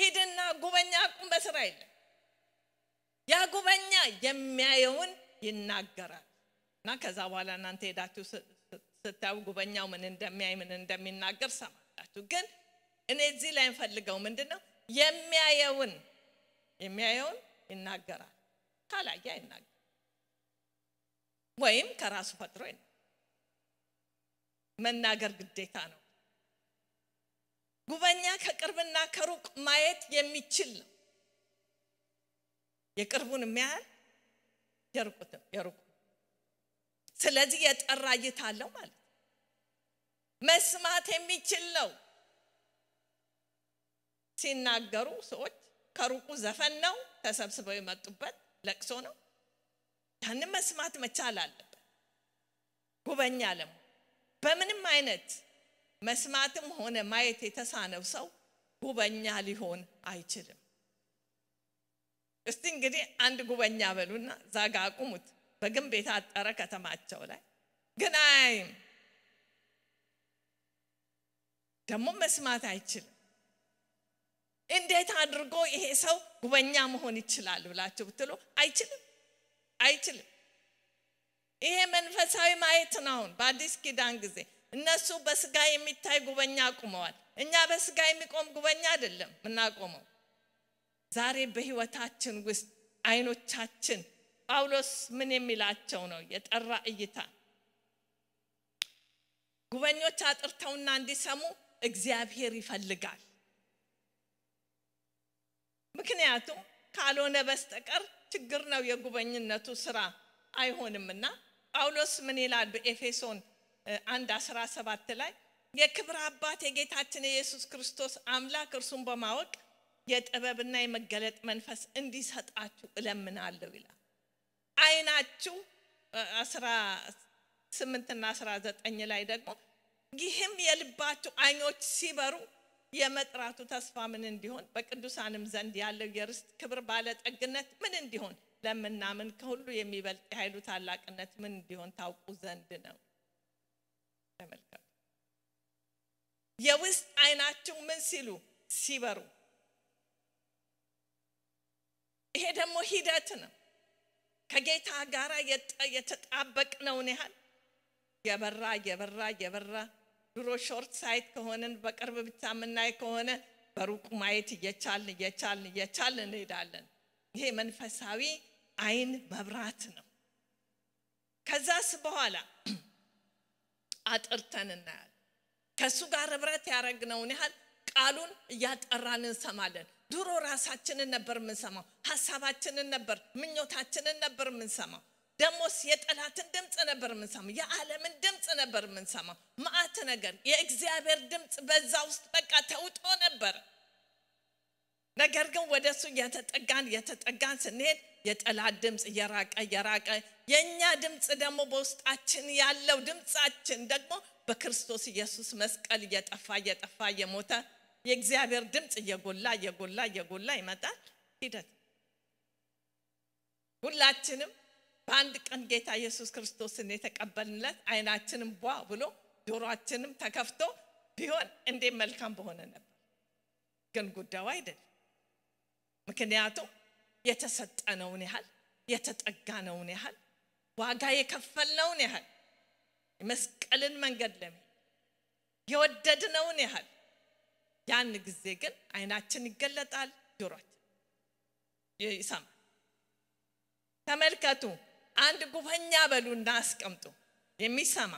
ሂድና ጉበኛ ቁም በስራ የለም። ያ ጉበኛ የሚያየውን ይናገራል እና ከዛ በኋላ እናንተ ሄዳችሁ ስታዩ ጉበኛው ምን እንደሚያይ ምን እንደሚናገር ሰማላችሁ። ግን እኔ እዚህ ላይ የምፈልገው ምንድን ነው? የሚያየውን የሚያየውን ይናገራል። ካላየ አይናገር ወይም ከራሱ ፈጥሮ መናገር ግዴታ ነው። ጉበኛ ከቅርብና ከሩቅ ማየት የሚችል ነው። የቅርቡን የሚያህል የሩቁትም የሩቁ ስለዚህ የጠራ እይታ አለው ማለት መስማት የሚችል ነው። ሲናገሩ ሰዎች ከሩቁ ዘፈን ነው ተሰብስበው የመጡበት ለቅሶ ነው። ያንን መስማት መቻል አለበት። ጉበኛ ለሞ በምንም አይነት መስማትም ሆነ ማየት የተሳነው ሰው ጉበኛ ሊሆን አይችልም። እስቲ እንግዲህ አንድ ጉበኛ በሉና ዛጋ አቁሙት። በግንብ የታጠረ ከተማቸው ላይ ግን አይም ደግሞ መስማት አይችልም። እንዴት አድርጎ ይሄ ሰው ጉበኛ መሆን ይችላል ብላችሁ ብትሉ አይችልም፣ አይችልም። ይሄ መንፈሳዊ ማየት ነው። በአዲስ ኪዳን ጊዜ እነሱ በስጋ የሚታይ ጉበኛ አቁመዋል። እኛ በስጋ የሚቆም ጉበኛ አይደለም እናቆመው። ዛሬ በህይወታችን ውስጥ አይኖቻችን ጳውሎስ ምን የሚላቸው ነው? የጠራ እይታ ጉበኞች አጥርተውና እንዲሰሙ እግዚአብሔር ይፈልጋል። ምክንያቱም ካልሆነ በስተቀር ችግር ነው የጉበኝነቱ ስራ አይሆንምና ጳውሎስ ምን ይላል በኤፌሶን አንድ 17 ሰባት ላይ የክብር አባት የጌታችን የኢየሱስ ክርስቶስ አምላክ እርሱን በማወቅ የጥበብና የመገለጥ መንፈስ እንዲሰጣችሁ እለምናለሁ ይላል። አይናችሁ 18 ስምንትና 19 ላይ ደግሞ ይህም የልባችሁ አይኖች ሲበሩ የመጥራቱ ተስፋ ምን እንዲሆን በቅዱሳንም ዘንድ ያለው የርስት ክብር ባለጠግነት ምን እንዲሆን ለምናምን ከሁሉ የሚበልጥ የኃይሉ ታላቅነት ምን እንዲሆን ታውቁ ዘንድ ነው። ተመልከቱ። የውስጥ አይናቸው ምን ሲሉ ሲበሩ። ይሄ ደግሞ ሂደት ነው። ከጌታ ጋር ነውን ያህል የበራ የበራ የበራ ድሮ ሾርት ሳይት ከሆንን በቅርብ ብቻ የምናይ ከሆነ በሩቁ ማየት እየቻልን እየቻልን እየቻልን እንሄዳለን። ይሄ መንፈሳዊ አይን መብራት ነው። ከዛስ በኋላ አጥርተን እናያል። ከእሱ ጋር ህብረት ያደረግነውን ያህል ቃሉን እያጠራን እንሰማለን። ድሮ ራሳችንን ነበር የምንሰማው፣ ሀሳባችንን ነበር፣ ምኞታችንን ነበር የምንሰማው። ደሞስ የጠላትን ድምፅ ነበር የምንሰማው፣ የዓለምን ድምፅ ነበር የምንሰማው፣ መዓት ነገር። የእግዚአብሔር ድምፅ በዛ ውስጥ በቃ ተውጦ ነበር። ነገር ግን ወደ እሱ እየተጠጋን እየተጠጋን ስንሄድ የጠላት ድምፅ እየራቀ እየራቀ የእኛ ድምፅ ደግሞ በውስጣችን ያለው ድምፃችን ደግሞ በክርስቶስ ኢየሱስ መስቀል እየጠፋ እየጠፋ እየሞተ የእግዚአብሔር ድምፅ እየጎላ እየጎላ እየጎላ ይመጣል ሂደት ሁላችንም በአንድ ቀን ጌታ ኢየሱስ ክርስቶስን የተቀበልንለት አይናችንም ቧ ብሎ ጆሮአችንም ተከፍቶ ቢሆን እንዴ መልካም በሆነ ነበር ግን ጉዳዩ አይደለም ምክንያቱም የተሰጠነውን ያህል የተጠጋነውን ያህል ዋጋ የከፈልነውን ያህል የመስቀልን መንገድ ለሚ የወደድነውን ያህል ያን ጊዜ ግን አይናችን ይገለጣል፣ ጆሮችን ይሰማል። ተመልከቱ፣ አንድ ጉበኛ በሉና አስቀምጡ። የሚሰማ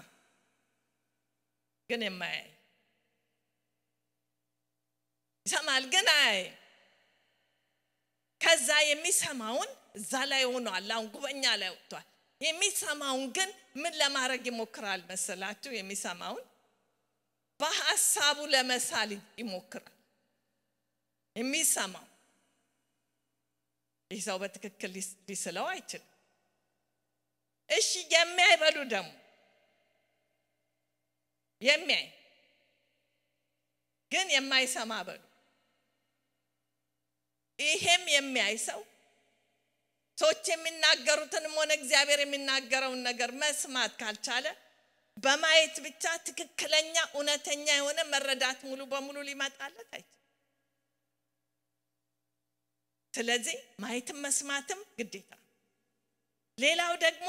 ግን የማያይ ይሰማል ግን አያይም። ከዛ የሚሰማውን እዛ ላይ ሆኗል። አሁን ጉበኛ ላይ ወጥቷል። የሚሰማውን ግን ምን ለማድረግ ይሞክራል መሰላችሁ? የሚሰማውን በሀሳቡ ለመሳል ይሞክራል። የሚሰማው ይህ ሰው በትክክል ሊስለው አይችልም። እሺ የሚያይ በሉ ደግሞ የሚያይ ግን የማይሰማ በሉ ይሄም የሚያይ ሰው ሰዎች የሚናገሩትንም ሆነ እግዚአብሔር የሚናገረውን ነገር መስማት ካልቻለ በማየት ብቻ ትክክለኛ እውነተኛ የሆነ መረዳት ሙሉ በሙሉ ሊመጣለት አይችልም። ስለዚህ ማየትም መስማትም ግዴታ። ሌላው ደግሞ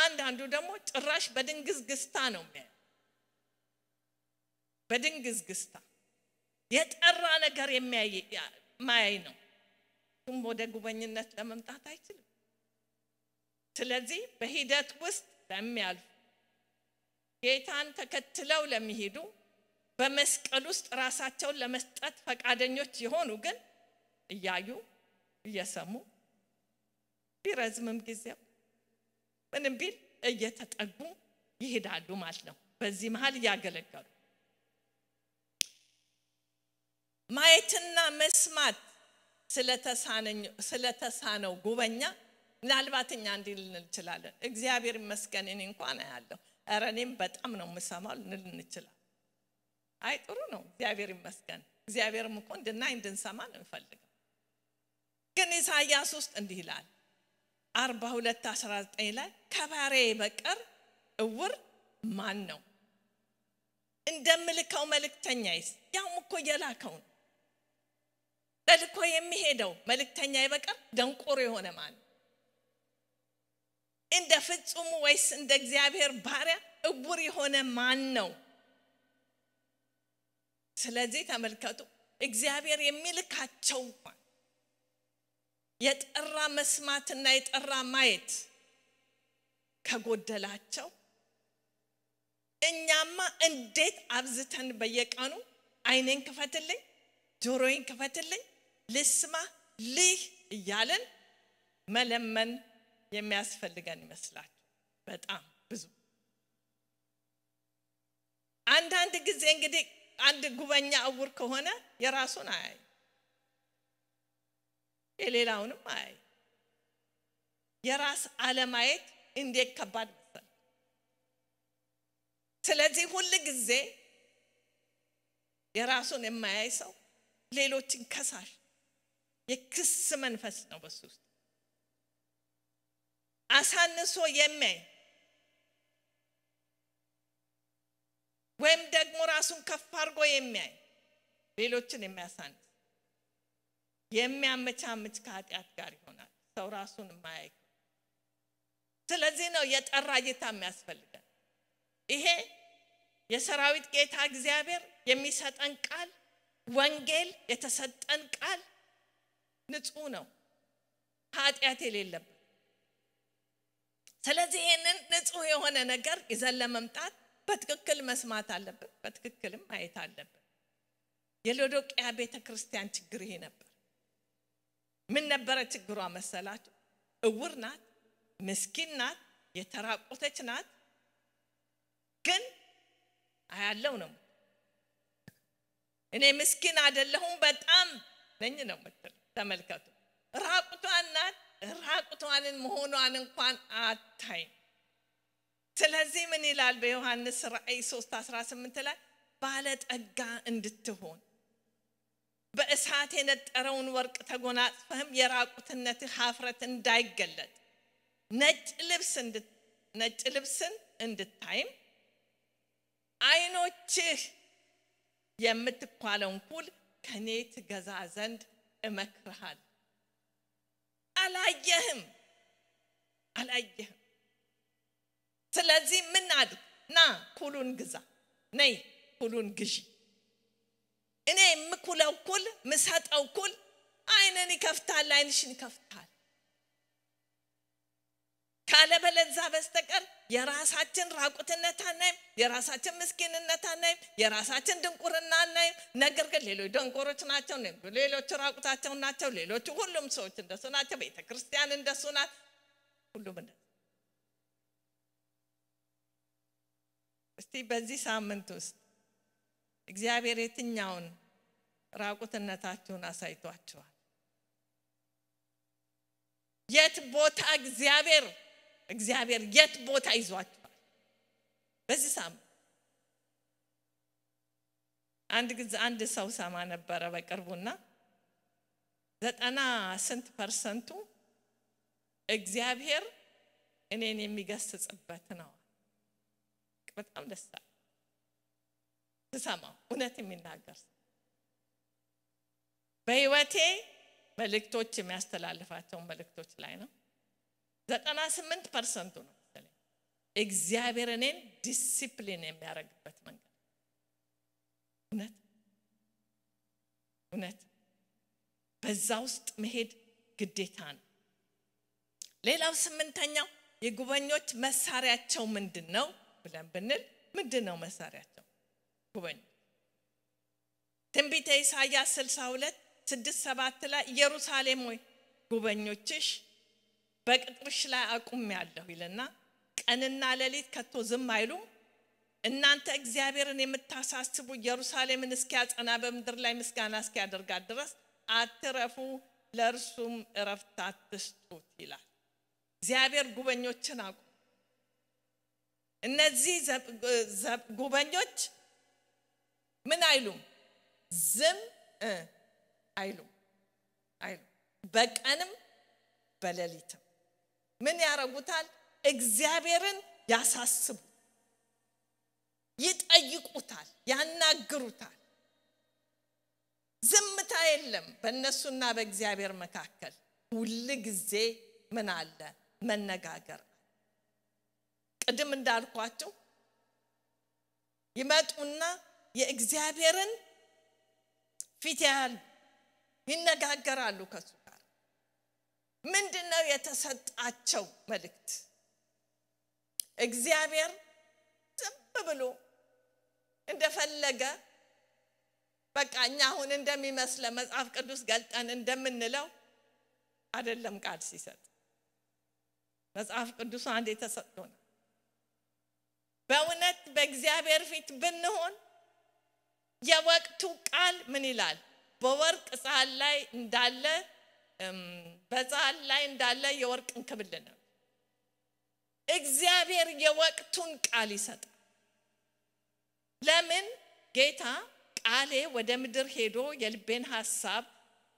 አንዳንዱ ደግሞ ጭራሽ በድንግዝግስታ ነው የሚያየው። በድንግዝግስታ የጠራ ነገር የሚያይ ማያይ ነው። ወደ ጉበኝነት ለመምጣት አይችልም። ስለዚህ በሂደት ውስጥ ለሚያልፉ ጌታን ተከትለው ለሚሄዱ በመስቀል ውስጥ ራሳቸውን ለመስጠት ፈቃደኞች የሆኑ ግን እያዩ እየሰሙ ቢረዝምም ጊዜው ምንም ቢል እየተጠጉ ይሄዳሉ ማለት ነው። በዚህ መሀል እያገለገሉ ማየትና መስማት ስለተሳነው ጉበኛ ምናልባት እኛ እንዲ ልን እንችላለን እግዚአብሔር ይመስገን እኔ እንኳን ያለው ረ እኔም በጣም ነው የምሰማው ልንል እንችላል አይ ጥሩ ነው እግዚአብሔር ይመስገን እግዚአብሔርም እኮ እንድናይ እንድንሰማ ነው የሚፈልገው ግን ኢሳያስ ውስጥ እንዲህ ይላል አርባ ሁለት አስራ ዘጠኝ ላይ ከባሬ በቀር እውር ማን ነው እንደምልከው መልእክተኛይስ ያውም እኮ የላከው ነው ተልኮ የሚሄደው መልእክተኛ በቀር ደንቆሮ የሆነ ማን እንደ ፍጹሙ ወይስ እንደ እግዚአብሔር ባሪያ እቡር የሆነ ማን ነው ስለዚህ ተመልከቱ እግዚአብሔር የሚልካቸው የጠራ መስማትና የጠራ ማየት ከጎደላቸው እኛማ እንዴት አብዝተን በየቀኑ አይኔን ክፈትልኝ ጆሮዬን ክፈትልኝ ልስማ፣ ልህ እያልን መለመን የሚያስፈልገን ይመስላል። በጣም ብዙ አንዳንድ ጊዜ እንግዲህ አንድ ጉበኛ እውር ከሆነ የራሱን አያይ፣ የሌላውንም አያይ። የራስ አለማየት እንዴት ከባድ መሰል። ስለዚህ ሁል ጊዜ የራሱን የማያይ ሰው ሌሎችን ከሳሽ የክስ መንፈስ ነው በሱ ውስጥ አሳንሶ የሚያይ ወይም ደግሞ ራሱን ከፍ አድርጎ የሚያይ ሌሎችን የሚያሳንስ የሚያመቻምች ከኃጢአት ጋር ይሆናል ሰው ራሱን የማያይ ስለዚህ ነው የጠራ እይታ የሚያስፈልገን ይሄ የሰራዊት ጌታ እግዚአብሔር የሚሰጠን ቃል ወንጌል የተሰጠን ቃል ንጹህ ነው፣ ኃጢአት የሌለበት። ስለዚህ ይህንን ንጹህ የሆነ ነገር ይዘን ለመምጣት በትክክል መስማት አለብን፣ በትክክልም ማየት አለብን። የሎዶቅያ ቤተ ክርስቲያን ችግር ይሄ ነበር። ምን ነበረ ችግሯ መሰላችሁ? እውር ናት፣ ምስኪን ናት፣ የተራቆተች ናት። ግን አያለው ነው እኔ ምስኪን አይደለሁም በጣም ነኝ ነው ምትል ተመልከቱ። ራቁቷን ናት። ራቁቷንን መሆኗን እንኳን አታይም። ስለዚህ ምን ይላል በዮሐንስ ራእይ 3 18 ላይ ባለጠጋ እንድትሆን በእሳት የነጠረውን ወርቅ ተጎናጽፈህም የራቁትነት ሀፍረት እንዳይገለጥ ነጭ ነጭ ልብስን እንድታይም አይኖችህ የምትኳለውን ኩል ከኔ ትገዛ ዘንድ እመክርሃል። አላየህም አላየህም። ስለዚህ ምን አድርግ? ና ኩሉን ግዛ፣ ነይ ኩሉን ግዢ። እኔ የምኩለው ኩል ምሰጠው ኩል አይንን ይከፍታል፣ አይንሽን ይከፍታል። ካለበለዛ በስተቀር የራሳችን ራቁትነት አናይም፣ የራሳችን ምስኪንነት አናይም፣ የራሳችን ድንቁርና አናይም። ነገር ግን ሌሎች ደንቆሮች ናቸው፣ ሌሎቹ ራቁታቸው ናቸው፣ ሌሎቹ ሁሉም ሰዎች እንደሱ ናቸው፣ ቤተ ክርስቲያን እንደሱ ናት፣ ሁሉም እንደሱ። እስቲ በዚህ ሳምንት ውስጥ እግዚአብሔር የትኛውን ራቁትነታችሁን አሳይቷችኋል? የት ቦታ እግዚአብሔር እግዚአብሔር የት ቦታ ይዟቸዋል በዚህ ሳም አንድ ጊዜ አንድ ሰው ሰማ ነበረ በቅርቡና ዘጠና ስንት ፐርሰንቱ እግዚአብሔር እኔን የሚገስጽበት ነው በጣም ደስታ ስሰማ እውነት የሚናገር በህይወቴ መልእክቶች የሚያስተላልፋቸውን መልእክቶች ላይ ነው ዘጠና ስምንት ፐርሰንቱ ነው እግዚአብሔር እኔን ዲሲፕሊን የሚያደርግበት መንገድ እውነት እውነት በዛ ውስጥ መሄድ ግዴታ ነው ሌላው ስምንተኛው የጉበኞች መሳሪያቸው ምንድን ነው ብለን ብንል ምንድን ነው መሳሪያቸው ጉበኞች ትንቢተ ኢሳያስ 62 ስድስት ሰባት ላይ ኢየሩሳሌም ወይ ጉበኞችሽ በቅጥርሽ ላይ አቁም ያለሁ ይልና ቀንና ሌሊት ከቶ ዝም አይሉም እናንተ እግዚአብሔርን የምታሳስቡ ኢየሩሳሌምን እስኪያጸና በምድር ላይ ምስጋና እስኪያደርጋት ድረስ አትረፉ ለእርሱም እረፍት አትስጡት ይላል እግዚአብሔር ጉበኞችን አቁ እነዚህ ጉበኞች ምን አይሉም ዝም አይሉም አይሉም በቀንም በሌሊትም ምን ያረጉታል? እግዚአብሔርን ያሳስቡ፣ ይጠይቁታል፣ ያናግሩታል። ዝምታ የለም በእነሱና በእግዚአብሔር መካከል። ሁል ጊዜ ምን አለ? መነጋገር። ቅድም እንዳልኳቸው ይመጡና የእግዚአብሔርን ፊት ያህል ይነጋገራሉ ከሱ ምንድን ነው የተሰጣቸው መልእክት? እግዚአብሔር ዝም ብሎ እንደፈለገ በቃ እኛ አሁን እንደሚመስለ መጽሐፍ ቅዱስ ገልጠን እንደምንለው አይደለም ቃል ሲሰጥ መጽሐፍ ቅዱስ አንድ ነው። በእውነት በእግዚአብሔር ፊት ብንሆን የወቅቱ ቃል ምን ይላል? በወርቅ ሳህን ላይ እንዳለ በፀሐይ ላይ እንዳለ የወርቅ እንክብል እግዚአብሔር የወቅቱን ቃል ይሰጣል። ለምን ጌታ ቃሌ ወደ ምድር ሄዶ የልቤን ሀሳብ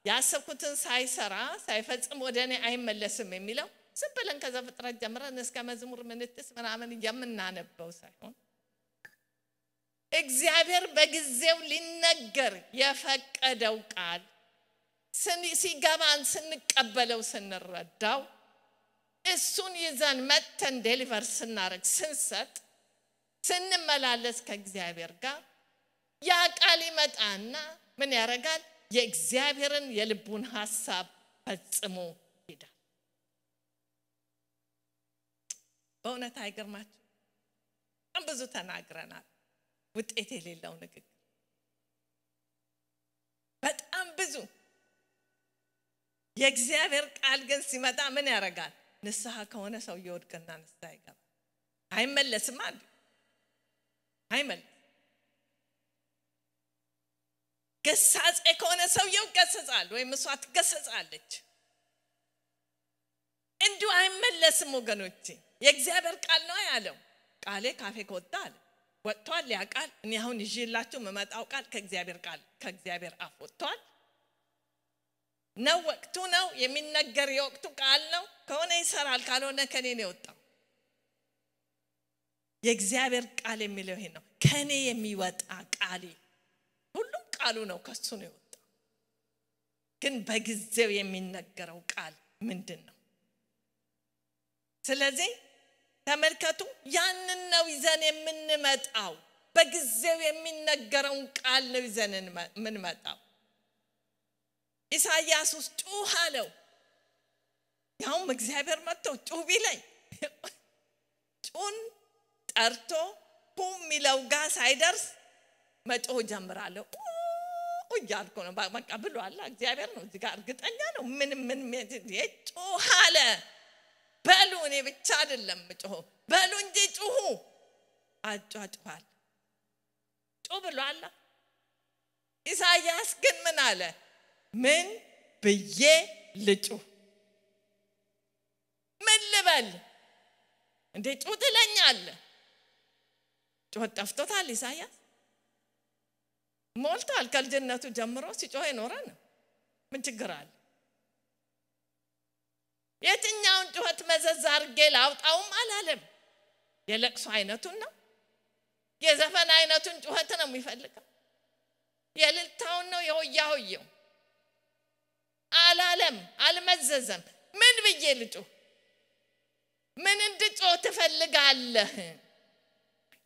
ያሰብኩትን ሳይሰራ ሳይፈጽም ወደ እኔ አይመለስም የሚለው ዝም ብለን ከዛ ፍጥረት ጀምረን እስከ መዝሙር ምንትስ ምናምን የምናነበው ሳይሆን እግዚአብሔር በጊዜው ሊነገር የፈቀደው ቃል ሲገባን ስንቀበለው ስንረዳው እሱን ይዘን መተን ዴሊቨር ስናደርግ ስንሰጥ ስንመላለስ ከእግዚአብሔር ጋር ያ ቃል ይመጣና ምን ያደርጋል? የእግዚአብሔርን የልቡን ሀሳብ ፈጽሞ ይሄዳል። በእውነት አይገርማችሁ? ብዙ ተናግረናል፣ ውጤት የሌለው ንግግር የእግዚአብሔር ቃል ግን ሲመጣ ምን ያደርጋል? ንስሐ ከሆነ ሰው ይወድቅና ንስሐ ይገባል። አይመለስም አንድ አይመለስ። ገሳጼ ከሆነ ሰውየው ገሰጻል ወይም እሷ ትገሰጻለች። እንዲሁ አይመለስም ወገኖቼ። የእግዚአብሔር ቃል ነው ያለው። ቃሌ ካፌ ከወጣ አለ ወጥቷል። ያ ቃል እኔ አሁን ይዤላችሁ የምመጣው ቃል ከእግዚአብሔር ቃል ከእግዚአብሔር አፍ ወጥቷል። ነው ወቅቱ ነው የሚነገር የወቅቱ ቃል ነው ከሆነ ይሰራል ካልሆነ ከኔ ነው የወጣው የእግዚአብሔር ቃል የሚለው ይሄ ነው ከኔ የሚወጣ ቃሌ ሁሉም ቃሉ ነው ከሱ ነው የወጣው ግን በጊዜው የሚነገረው ቃል ምንድን ነው ስለዚህ ተመልከቱ ያንን ነው ይዘን የምንመጣው በጊዜው የሚነገረውን ቃል ነው ይዘን የምንመጣው ኢሳያስ ጩህ አለው። ያውም እግዚአብሔር መጥቶ ጩህ ቢለኝ ጩን ጠርቶ ሁም የሚለው ጋር ሳይደርስ መጮ ጀምራለሁ። እያልኩ ነው በቃ አለ እግዚአብሔር ነው እዚጋ እርግጠኛ ነው። ምን ምን ጩህ አለ። በሉ እኔ ብቻ አይደለም ጮሁ በሉ እንጂ ጩሁ አጫጭኋል። ጩ አለ ኢሳያስ ግን ምን አለ? ምን ብዬ ልጩህ? ምን ልበል? እንዴ ጩህ ትለኛለህ? ጩኸት ጠፍቶታል ኢሳያስ ሞልቷል። ከልጅነቱ ጀምሮ ሲጮህ የኖረ ነው። ምን ችግር አለ? የትኛውን ጩኸት መዘዝ አድርጌ ላውጣውም አላለም። የለቅሶ አይነቱን ነው፣ የዘፈን አይነቱን ጩኸት ነው የሚፈልገው፣ የልልታውን ነው፣ የሆያ ሆየው አላለም፣ አልመዘዘም። ምን ብዬ ልጩህ? ምን እንድጮ ትፈልጋለህ?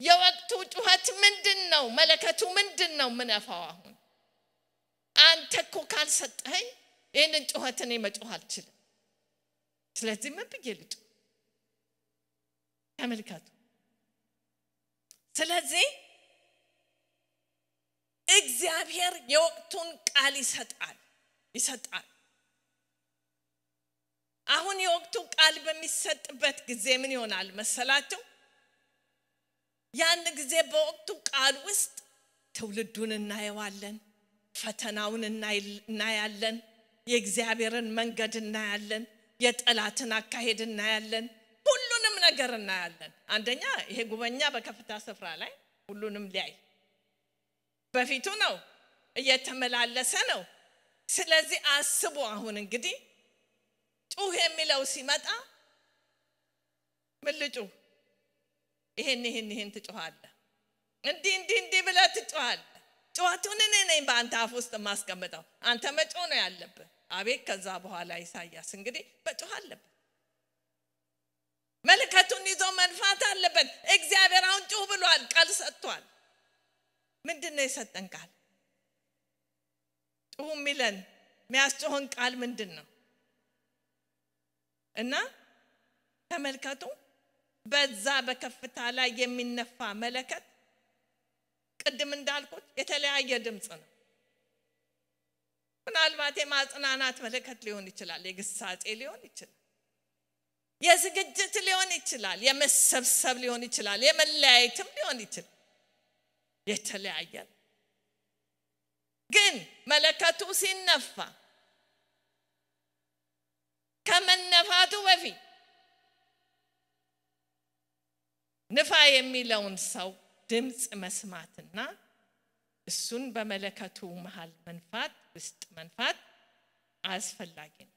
የወቅቱ ጩኸት ምንድን ነው? መለከቱ ምንድን ነው? ምነፋው አሁን አንተ እኮ ካልሰጠኸኝ ይህንን ጩኸት እኔ መጮህ አልችልም። ስለዚህ ምን ብዬ ልጩ ተመልከቱ። ስለዚህ እግዚአብሔር የወቅቱን ቃል ይሰጣል ይሰጣል። አሁን የወቅቱ ቃል በሚሰጥበት ጊዜ ምን ይሆናል መሰላችሁ? ያን ጊዜ በወቅቱ ቃል ውስጥ ትውልዱን እናየዋለን፣ ፈተናውን እናያለን፣ የእግዚአብሔርን መንገድ እናያለን፣ የጠላትን አካሄድ እናያለን፣ ሁሉንም ነገር እናያለን። አንደኛ ይሄ ጉበኛ በከፍታ ስፍራ ላይ ሁሉንም ሊያይ በፊቱ ነው፣ እየተመላለሰ ነው። ስለዚህ አስቡ አሁን እንግዲህ ጩህ የሚለው ሲመጣ ምን ልጩህ? ይሄን ይሄን ይሄን ትጮኋለህ። እንዲህ እንዲህ እንዲህ ብለ ትጮኋለህ። ጩኸቱን እኔ ነኝ በአንተ አፍ ውስጥ የማስቀምጠው። አንተ መጮ ነው ያለብህ። አቤት! ከዛ በኋላ ኢሳያስ እንግዲህ መጮህ አለብን። መልከቱን ይዞ መንፋት አለበት። እግዚአብሔር አሁን ጩህ ብሏል፣ ቃል ሰጥቷል። ምንድን ነው የሰጠን ቃል? ጩሁ የሚለን የሚያስጮህን ቃል ምንድን ነው? እና ተመልከቱ በዛ በከፍታ ላይ የሚነፋ መለከት ቅድም እንዳልኩት የተለያየ ድምፅ ነው። ምናልባት የማጽናናት መለከት ሊሆን ይችላል፣ የግሳጼ ሊሆን ይችላል፣ የዝግጅት ሊሆን ይችላል፣ የመሰብሰብ ሊሆን ይችላል፣ የመለያየትም ሊሆን ይችላል። የተለያየ ግን መለከቱ ሲነፋ ከመነፋቱ በፊት ንፋ የሚለውን ሰው ድምፅ መስማትና እሱን በመለከቱ መሃል መንፋት ውስጥ መንፋት አስፈላጊ ነው።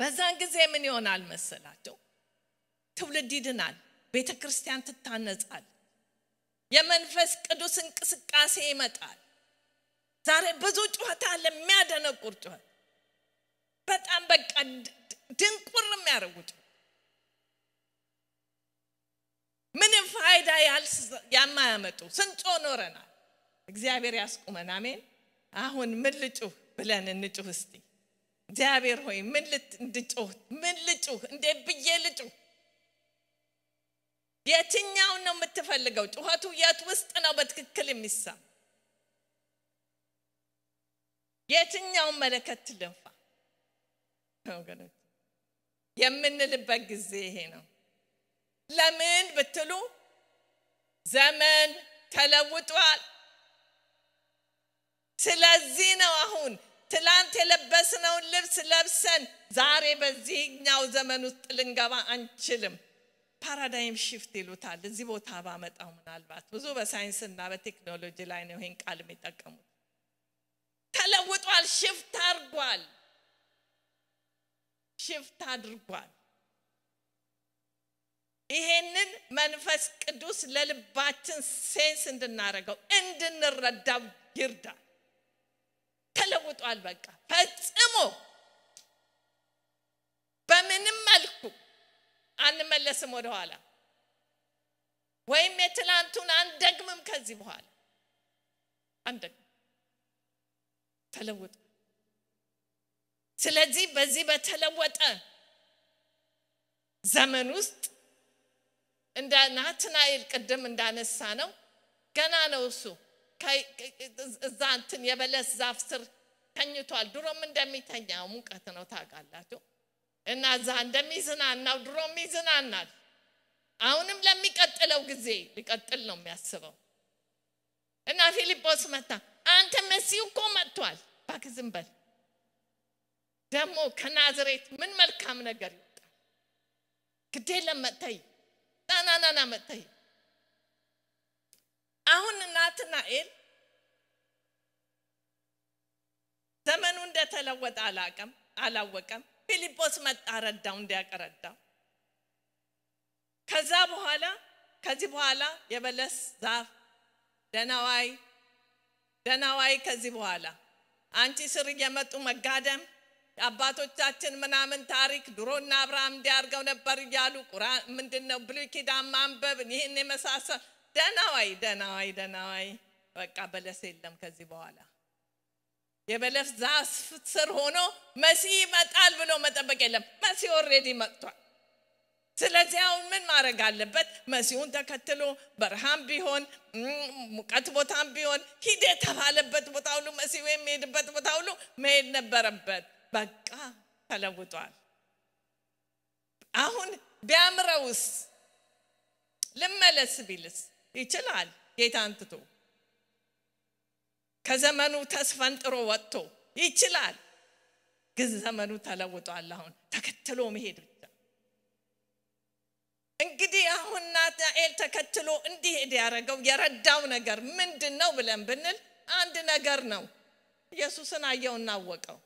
በዛን ጊዜ ምን ይሆናል መሰላቸው? ትውልድ ይድናል፣ ቤተ ክርስቲያን ትታነጻል፣ የመንፈስ ቅዱስ እንቅስቃሴ ይመጣል። ዛሬ ብዙ ጩኸት አለ፣ የሚያደነቁር ጩኸት በጣም በቃ ድንቁር የሚያደርጉት ምንም ፋይዳ ያማያመጡ ስንጮ ኖረናል። እግዚአብሔር ያስቁመን። አሜን። አሁን ምን ልጩህ ብለን እንጩህ እስቲ። እግዚአብሔር ሆይ ምን ልጩህ? ምን ልጩህ? እንዴት ብዬ ልጩህ? የትኛውን ነው የምትፈልገው? ጩኸቱ የት ውስጥ ነው በትክክል የሚሰማ? የትኛውን መለከት ልንፋ? ወገኖች የምንልበት ጊዜ ይሄ ነው። ለምን ብትሉ ዘመን ተለውጧል። ስለዚህ ነው አሁን ትላንት የለበስነውን ልብስ ለብሰን ዛሬ በዚህኛው ዘመን ውስጥ ልንገባ አንችልም። ፓራዳይም ሽፍት ይሉታል። እዚህ ቦታ ባመጣው ምናልባት ብዙ በሳይንስና በቴክኖሎጂ ላይ ነው ይህን ቃል የሚጠቀሙት። ተለውጧል፣ ሽፍት አርጓል ሽፍት አድርጓል። ይሄንን መንፈስ ቅዱስ ለልባችን ሴንስ እንድናደርገው እንድንረዳው ይርዳ ተለውጧል። በቃ ፈጽሞ በምንም መልኩ አንመለስም ወደኋላ ወይም የትላንቱን አንደግምም። ከዚህ በኋላ አንደግም። ተለውጧል። ስለዚህ በዚህ በተለወጠ ዘመን ውስጥ እንደ ናትናኤል ቅድም እንዳነሳ ነው ገና ነው እሱ እዛ እንትን የበለስ ዛፍ ስር ተኝቷል። ድሮም እንደሚተኛው ሙቀት ነው ታውቃላችሁ። እና እዛ እንደሚዝናናው ድሮም ይዝናናል። አሁንም ለሚቀጥለው ጊዜ ሊቀጥል ነው የሚያስበው። እና ፊልጶስ መታ አንተ መሲሁ እኮ መጥቷል። እባክህ በል ደግሞ ከናዝሬት ምን መልካም ነገር ይወጣ? ግዴለም መጥተይ ናናናና መጥተይ አሁን ናትናኤል ዘመኑ እንደተለወጠ አላቀም አላወቀም። ፊልጶስ መጣ ረዳው፣ እንዲያቀረዳው ከዛ በኋላ ከዚህ በኋላ የበለስ ዛፍ ደናዋይ ደናዋይ ከዚህ በኋላ አንቺ ስር እየመጡ መጋደም አባቶቻችን ምናምን ታሪክ ድሮና አብርሃም እንዲያርገው ነበር እያሉ ቁራን ምንድን ነው ብሉይ ኪዳን ማንበብ ይህን የመሳሰል ደናዋይ ደናዋይ ደናዋይ በቃ በለስ የለም ከዚህ በኋላ የበለስ ዛፍ ስር ሆኖ መሲ ይመጣል ብሎ መጠበቅ የለም መሲ ኦሬዲ መጥቷል ስለዚህ አሁን ምን ማድረግ አለበት መሲሁን ተከትሎ በርሃም ቢሆን ሙቀት ቦታም ቢሆን ሂድ የተባለበት ቦታ ሁሉ መሲሁ የሚሄድበት ቦታ ሁሉ መሄድ ነበረበት በቃ ተለውጧል። አሁን ቢያምረውስ ልመለስ ቢልስ ይችላል ጌታ አንትቶ ከዘመኑ ተስፈንጥሮ ወጥቶ ይችላል። ግን ዘመኑ ተለውጧል። አሁን ተከትሎ መሄድ ብቻ እንግዲህ አሁን ናትናኤል ተከትሎ እንዲሄድ ያደረገው የረዳው ነገር ምንድን ነው ብለን ብንል አንድ ነገር ነው። ኢየሱስን አየው እናወቀው?።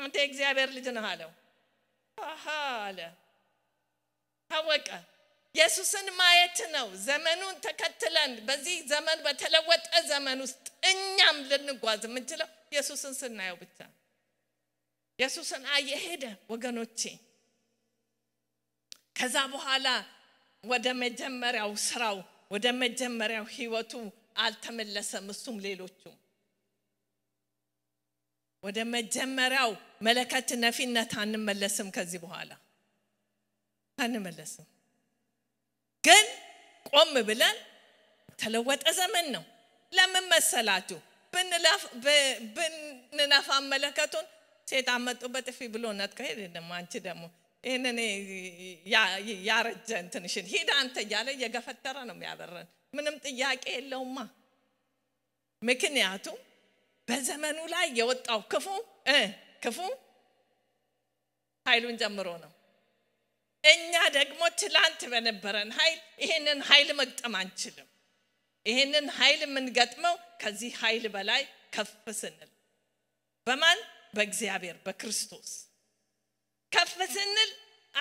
አንተ የእግዚአብሔር ልጅ ነህ አለው። አሀ አለ። ታወቀ። ኢየሱስን ማየት ነው። ዘመኑን ተከትለን በዚህ ዘመን በተለወጠ ዘመን ውስጥ እኛም ልንጓዝ የምንችለው ኢየሱስን ስናየው ብቻ። ኢየሱስን አየ ሄደ። ወገኖቼ ከዛ በኋላ ወደ መጀመሪያው ስራው ወደ መጀመሪያው ህይወቱ አልተመለሰም። እሱም ሌሎቹም ወደ መጀመሪያው መለከት ነፊነት አንመለስም። ከዚህ በኋላ አንመለስም። ግን ቆም ብለን ተለወጠ ዘመን ነው። ለምን መሰላችሁ? ብንነፋ መለከቱን ሴት አመጡ በጥፊ ብሎ ነጥቀ ሄድ ደሞ አንቺ ደግሞ ይህንን ያረጀን ትንሽን ሂድ አንተ እያለ እየገፈተረ ነው የሚያበረን። ምንም ጥያቄ የለውማ። ምክንያቱም በዘመኑ ላይ የወጣው ክፉ ክፉ ኃይሉን ጨምሮ ነው። እኛ ደግሞ ትላንት በነበረን ኃይል ይህንን ኃይል መግጠም አንችልም። ይህንን ኃይል የምንገጥመው ከዚህ ኃይል በላይ ከፍ ስንል በማን በእግዚአብሔር በክርስቶስ ከፍ ስንል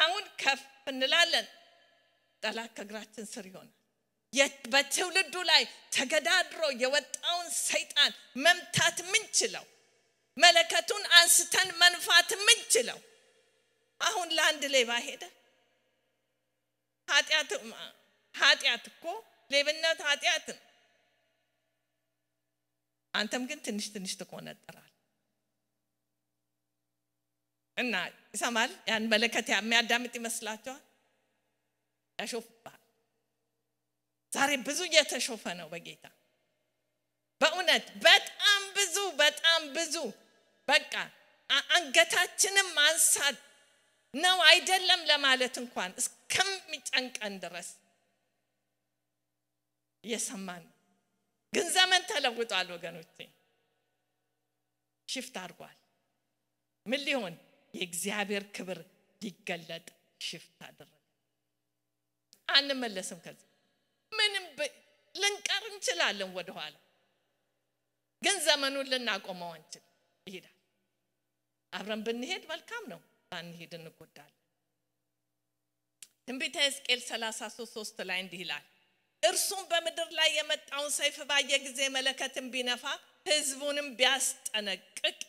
አሁን ከፍ እንላለን ጠላት ከእግራችን ስር ይሆናል በትውልዱ ላይ ተገዳድሮ የወጣውን ሰይጣን መምታት ምንችለው፣ መለከቱን አንስተን መንፋት ምንችለው። አሁን ለአንድ ሌባ ሄደ። ኃጢአት እኮ ሌብነት ኃጢአት ነው። አንተም ግን ትንሽ ትንሽ ትቆነጥራል እና ይሰማል። ያን መለከት የሚያዳምጥ ይመስላችኋል? ያሾፍባል ዛሬ ብዙ እየተሾፈ ነው በጌታ በእውነት በጣም ብዙ በጣም ብዙ በቃ አንገታችንም ማንሳት ነው አይደለም ለማለት እንኳን እስከሚጨንቀን ድረስ እየሰማን ግን ዘመን ተለውጧል ወገኖቼ ሽፍት አድርጓል ምን ሊሆን የእግዚአብሔር ክብር ሊገለጥ ሽፍት አደረገ አንመለስም ከዚህ ምንም ልንቀር እንችላለን ወደኋላ ግን ዘመኑን ልናቆመው አንችል ይሄዳል አብረን ብንሄድ መልካም ነው ባንሄድ እንጎዳል ትንቢተ ሕዝቅኤል 33 ላይ እንዲህ ይላል እርሱም በምድር ላይ የመጣውን ሰይፍ ባየ ጊዜ መለከትን ቢነፋ ህዝቡንም ቢያስጠነቅቅ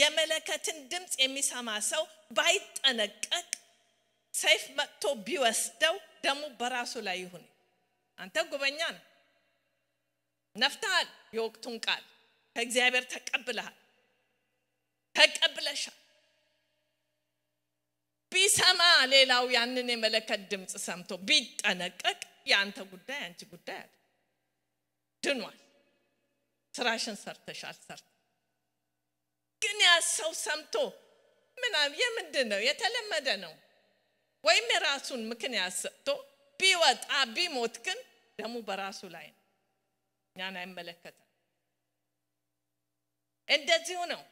የመለከትን ድምፅ የሚሰማ ሰው ባይጠነቀቅ ሰይፍ መጥቶ ቢወስደው ደግሞ በራሱ ላይ ይሁን አንተ ጉበኛ ነው ነፍታል የወቅቱን ቃል ከእግዚአብሔር ተቀብለሃል ተቀብለሻል ቢሰማ ሌላው ያንን የመለከት ድምፅ ሰምቶ ቢጠነቀቅ የአንተ ጉዳይ አንቺ ጉዳይ አለ ድኗል ስራሽን ሰርተሻል ሰርተ ግን ያ ሰው ሰምቶ ምናም የምንድን ነው የተለመደ ነው ወይም የራሱን ምክንያት ሰጥቶ ቢወጣ ቢሞት ግን ደሙ በራሱ ላይ ነው፣ እኛን አይመለከትም እንደዚሁ ነው።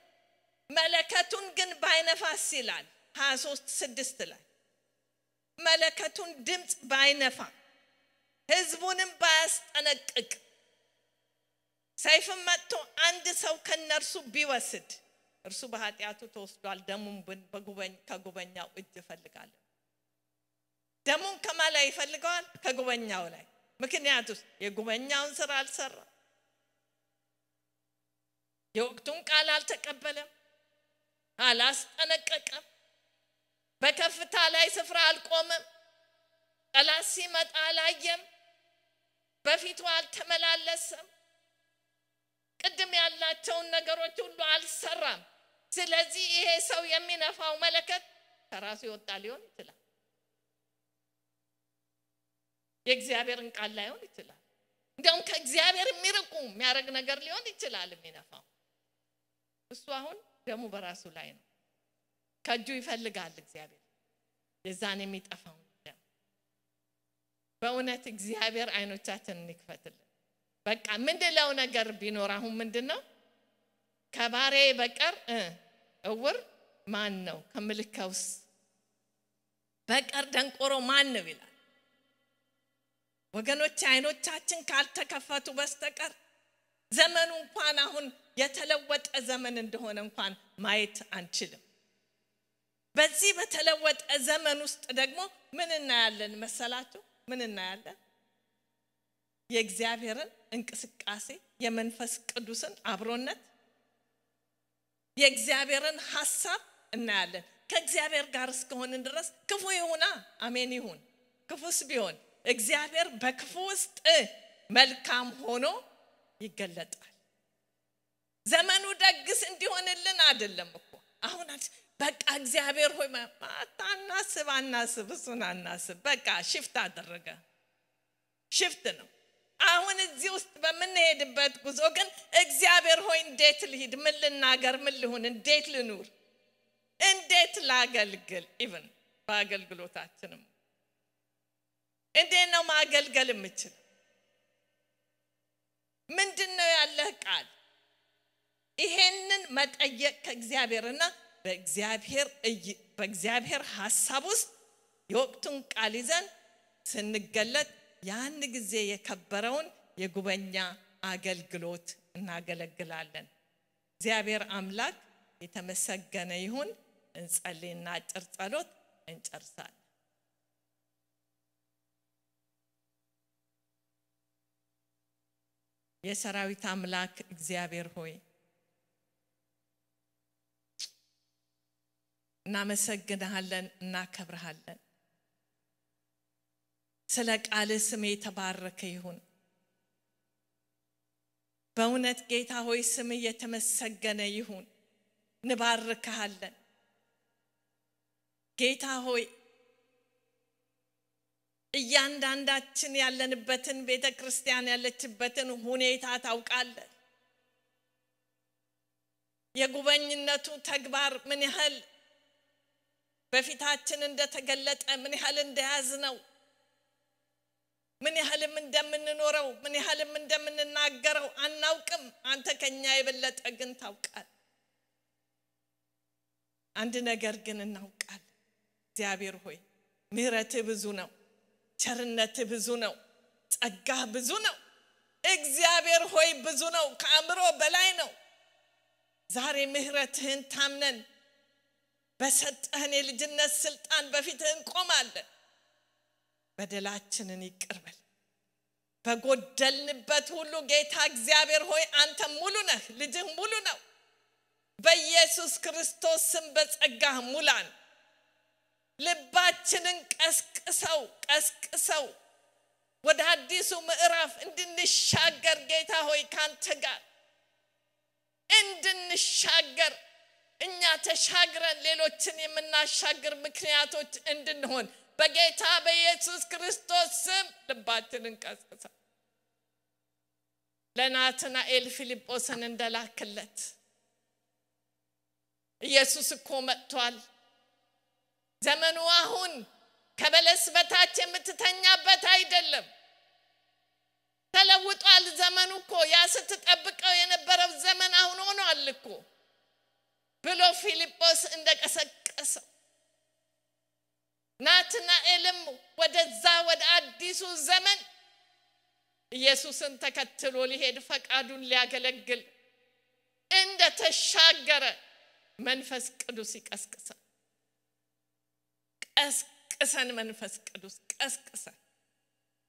መለከቱን ግን ባይነፋስ ይላል ሀያ ሶስት ስድስት ላይ መለከቱን ድምፅ ባይነፋ ህዝቡንም ባያስጠነቅቅ ሰይፍም መጥቶ አንድ ሰው ከነርሱ ቢወስድ እርሱ በኃጢአቱ ተወስዷል፣ ደሙን ከጉበኛው እጅ እፈልጋለሁ። ደሙን ከማ ላይ ይፈልገዋል? ከጉበኛው ላይ ምክንያቱስ የጉበኛውን ስራ አልሰራ፣ የወቅቱን ቃል አልተቀበለም፣ አላስጠነቀቀም፣ በከፍታ ላይ ስፍራ አልቆመም፣ ጠላት ሲመጣ አላየም፣ በፊቱ አልተመላለሰም። ቅድም ያላቸውን ነገሮች ሁሉ አልሰራም። ስለዚህ ይሄ ሰው የሚነፋው መለከት ከራሱ ይወጣ ሊሆን ይችላል። የእግዚአብሔርን ቃል ላይሆን ይችላል እንዲያውም ከእግዚአብሔር የሚርቁ የሚያደርግ ነገር ሊሆን ይችላል የሚነፋው እሱ አሁን ደሙ በራሱ ላይ ነው ከእጁ ይፈልጋል እግዚአብሔር የዛን የሚጠፋውን ደም በእውነት እግዚአብሔር አይኖቻችን ይክፈትልን በቃ ምንድለው ነገር ቢኖር አሁን ምንድን ነው ከባሬ በቀር እውር ማን ነው ከምልከውስ በቀር ደንቆሮ ማን ነው ይላል ወገኖች አይኖቻችን ካልተከፈቱ በስተቀር ዘመኑ እንኳን አሁን የተለወጠ ዘመን እንደሆነ እንኳን ማየት አንችልም በዚህ በተለወጠ ዘመን ውስጥ ደግሞ ምን እናያለን መሰላችሁ ምን እናያለን የእግዚአብሔርን እንቅስቃሴ የመንፈስ ቅዱስን አብሮነት የእግዚአብሔርን ሀሳብ እናያለን ከእግዚአብሔር ጋር እስከሆንን ድረስ ክፉ ይሁና አሜን ይሁን ክፉስ ቢሆን እግዚአብሔር በክፉ ውስጥ መልካም ሆኖ ይገለጣል። ዘመኑ ደግስ እንዲሆንልን አይደለም እኮ አሁን በቃ እግዚአብሔር ሆይ አናስብ አናስብ እሱን አናስብ በቃ ሽፍት አደረገ ሽፍት ነው አሁን እዚህ ውስጥ በምንሄድበት ጉዞ ግን እግዚአብሔር ሆይ እንዴት ልሂድ ምን ልናገር ምን ልሁን እንዴት ልኑር እንዴት ላገልግል ኢቭን በአገልግሎታችንም እንዴት ነው ማገልገል የምችል? ምንድን ነው ያለህ ቃል? ይሄንን መጠየቅ ከእግዚአብሔርና በእግዚአብሔር በእግዚአብሔር ሀሳብ ውስጥ የወቅቱን ቃል ይዘን ስንገለጥ ያን ጊዜ የከበረውን የጉበኛ አገልግሎት እናገለግላለን። እግዚአብሔር አምላክ የተመሰገነ ይሁን። እንጸልይና አጭር ጸሎት እንጨርሳለን። የሰራዊት አምላክ እግዚአብሔር ሆይ እናመሰግንሃለን፣ እናከብርሃለን። ስለ ቃል ስሜ የተባረከ ይሁን። በእውነት ጌታ ሆይ ስም የተመሰገነ ይሁን። እንባርክሃለን ጌታ ሆይ እያንዳንዳችን ያለንበትን ቤተ ክርስቲያን ያለችበትን ሁኔታ ታውቃለን የጉበኝነቱ ተግባር ምን ያህል በፊታችን እንደተገለጠ ምን ያህል እንደያዝ ነው ምን ያህልም እንደምንኖረው ምን ያህልም እንደምንናገረው አናውቅም አንተ ከኛ የበለጠ ግን ታውቃል አንድ ነገር ግን እናውቃል እግዚአብሔር ሆይ ምህረት ብዙ ነው ቸርነት ብዙ ነው ጸጋ ብዙ ነው እግዚአብሔር ሆይ ብዙ ነው ከአእምሮ በላይ ነው ዛሬ ምህረትህን ታምነን በሰጠህን የልጅነት ስልጣን በፊት እንቆማለን በደላችንን ይቅርበል በጎደልንበት ሁሉ ጌታ እግዚአብሔር ሆይ አንተ ሙሉ ነህ ልጅህ ሙሉ ነው በኢየሱስ ክርስቶስ ስም በጸጋህ ሙላን ልባችንን ቀስቅሰው ቀስቅሰው ወደ አዲሱ ምዕራፍ እንድንሻገር ጌታ ሆይ ካንተ ጋር እንድንሻገር እኛ ተሻግረን ሌሎችን የምናሻግር ምክንያቶች እንድንሆን በጌታ በኢየሱስ ክርስቶስ ስም ልባችንን ቀስቅሰው ለናትናኤል ፊልጶስን እንደላክለት ኢየሱስ እኮ መጥቷል ዘመኑ አሁን ከበለስ በታች የምትተኛበት አይደለም። ተለውጧል ዘመኑ እኮ ያ ስትጠብቀው የነበረው ዘመን አሁን ሆኗል እኮ ብሎ ፊልጶስ እንደቀሰቀሰው ናትናኤልም ወደዛ ወደ አዲሱ ዘመን ኢየሱስን ተከትሎ ሊሄድ ፈቃዱን ሊያገለግል እንደተሻገረ መንፈስ ቅዱስ ይቀስቅሳል። ቀስቅሰን መንፈስ ቅዱስ ቀስቅሰን፣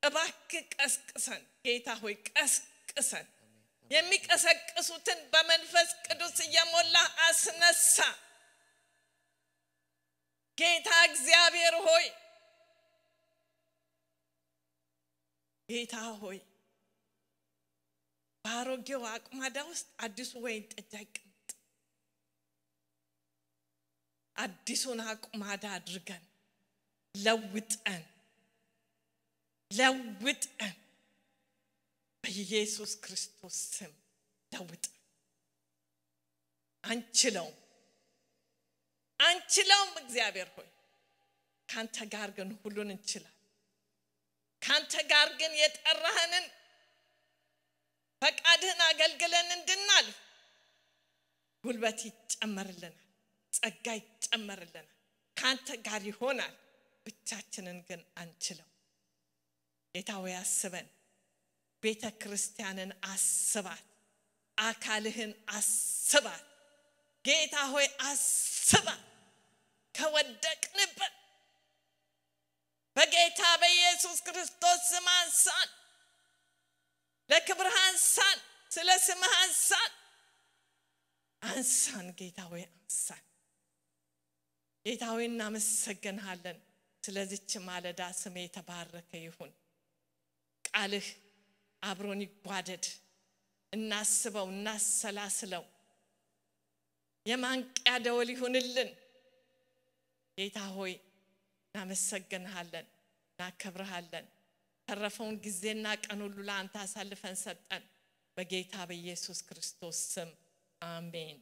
እባክ ቀስቅሰን ጌታ ሆይ ቀስቅሰን። የሚቀሰቅሱትን በመንፈስ ቅዱስ እየሞላ አስነሳ። ጌታ እግዚአብሔር ሆይ ጌታ ሆይ በአሮጌው አቁማዳ ውስጥ አዲሱ ወይን ጠጅ አይቀመጥ። አዲሱን አቁማዳ አድርገን ለውጠን ለውጠን በኢየሱስ ክርስቶስ ስም ለውጠን። አንችለውም አንችለውም እግዚአብሔር ሆይ ካንተ ጋር ግን ሁሉን እንችላለን። ካንተ ጋር ግን የጠራህንን ፈቃድህን አገልግለን እንድናል ጉልበት ይጨመርልናል፣ ጸጋ ይጨመርልናል፣ ካንተ ጋር ይሆናል። ብቻችንን ግን አንችለው። ጌታዊ አስበን፣ ቤተ ክርስቲያንን አስባት፣ አካልህን አስባት። ጌታ ሆይ አስባት። ከወደቅንበት በጌታ በኢየሱስ ክርስቶስ ስም አንሳን፣ ለክብርህ አንሳን፣ ስለ ስምህ አንሳን፣ አንሳን። ጌታ ሆይ አንሳን። ጌታ ሆይ ስለዚች ማለዳ ስሜ የተባረከ ይሁን። ቃልህ አብሮን ይጓደድ። እናስበው፣ እናሰላስለው። የማንቂያ ደወል ይሁንልን። ጌታ ሆይ እናመሰግንሃለን፣ እናከብርሃለን። ተረፈውን ጊዜና ቀን ሁሉ ለአንተ አሳልፈን ሰጠን። በጌታ በኢየሱስ ክርስቶስ ስም አሜን።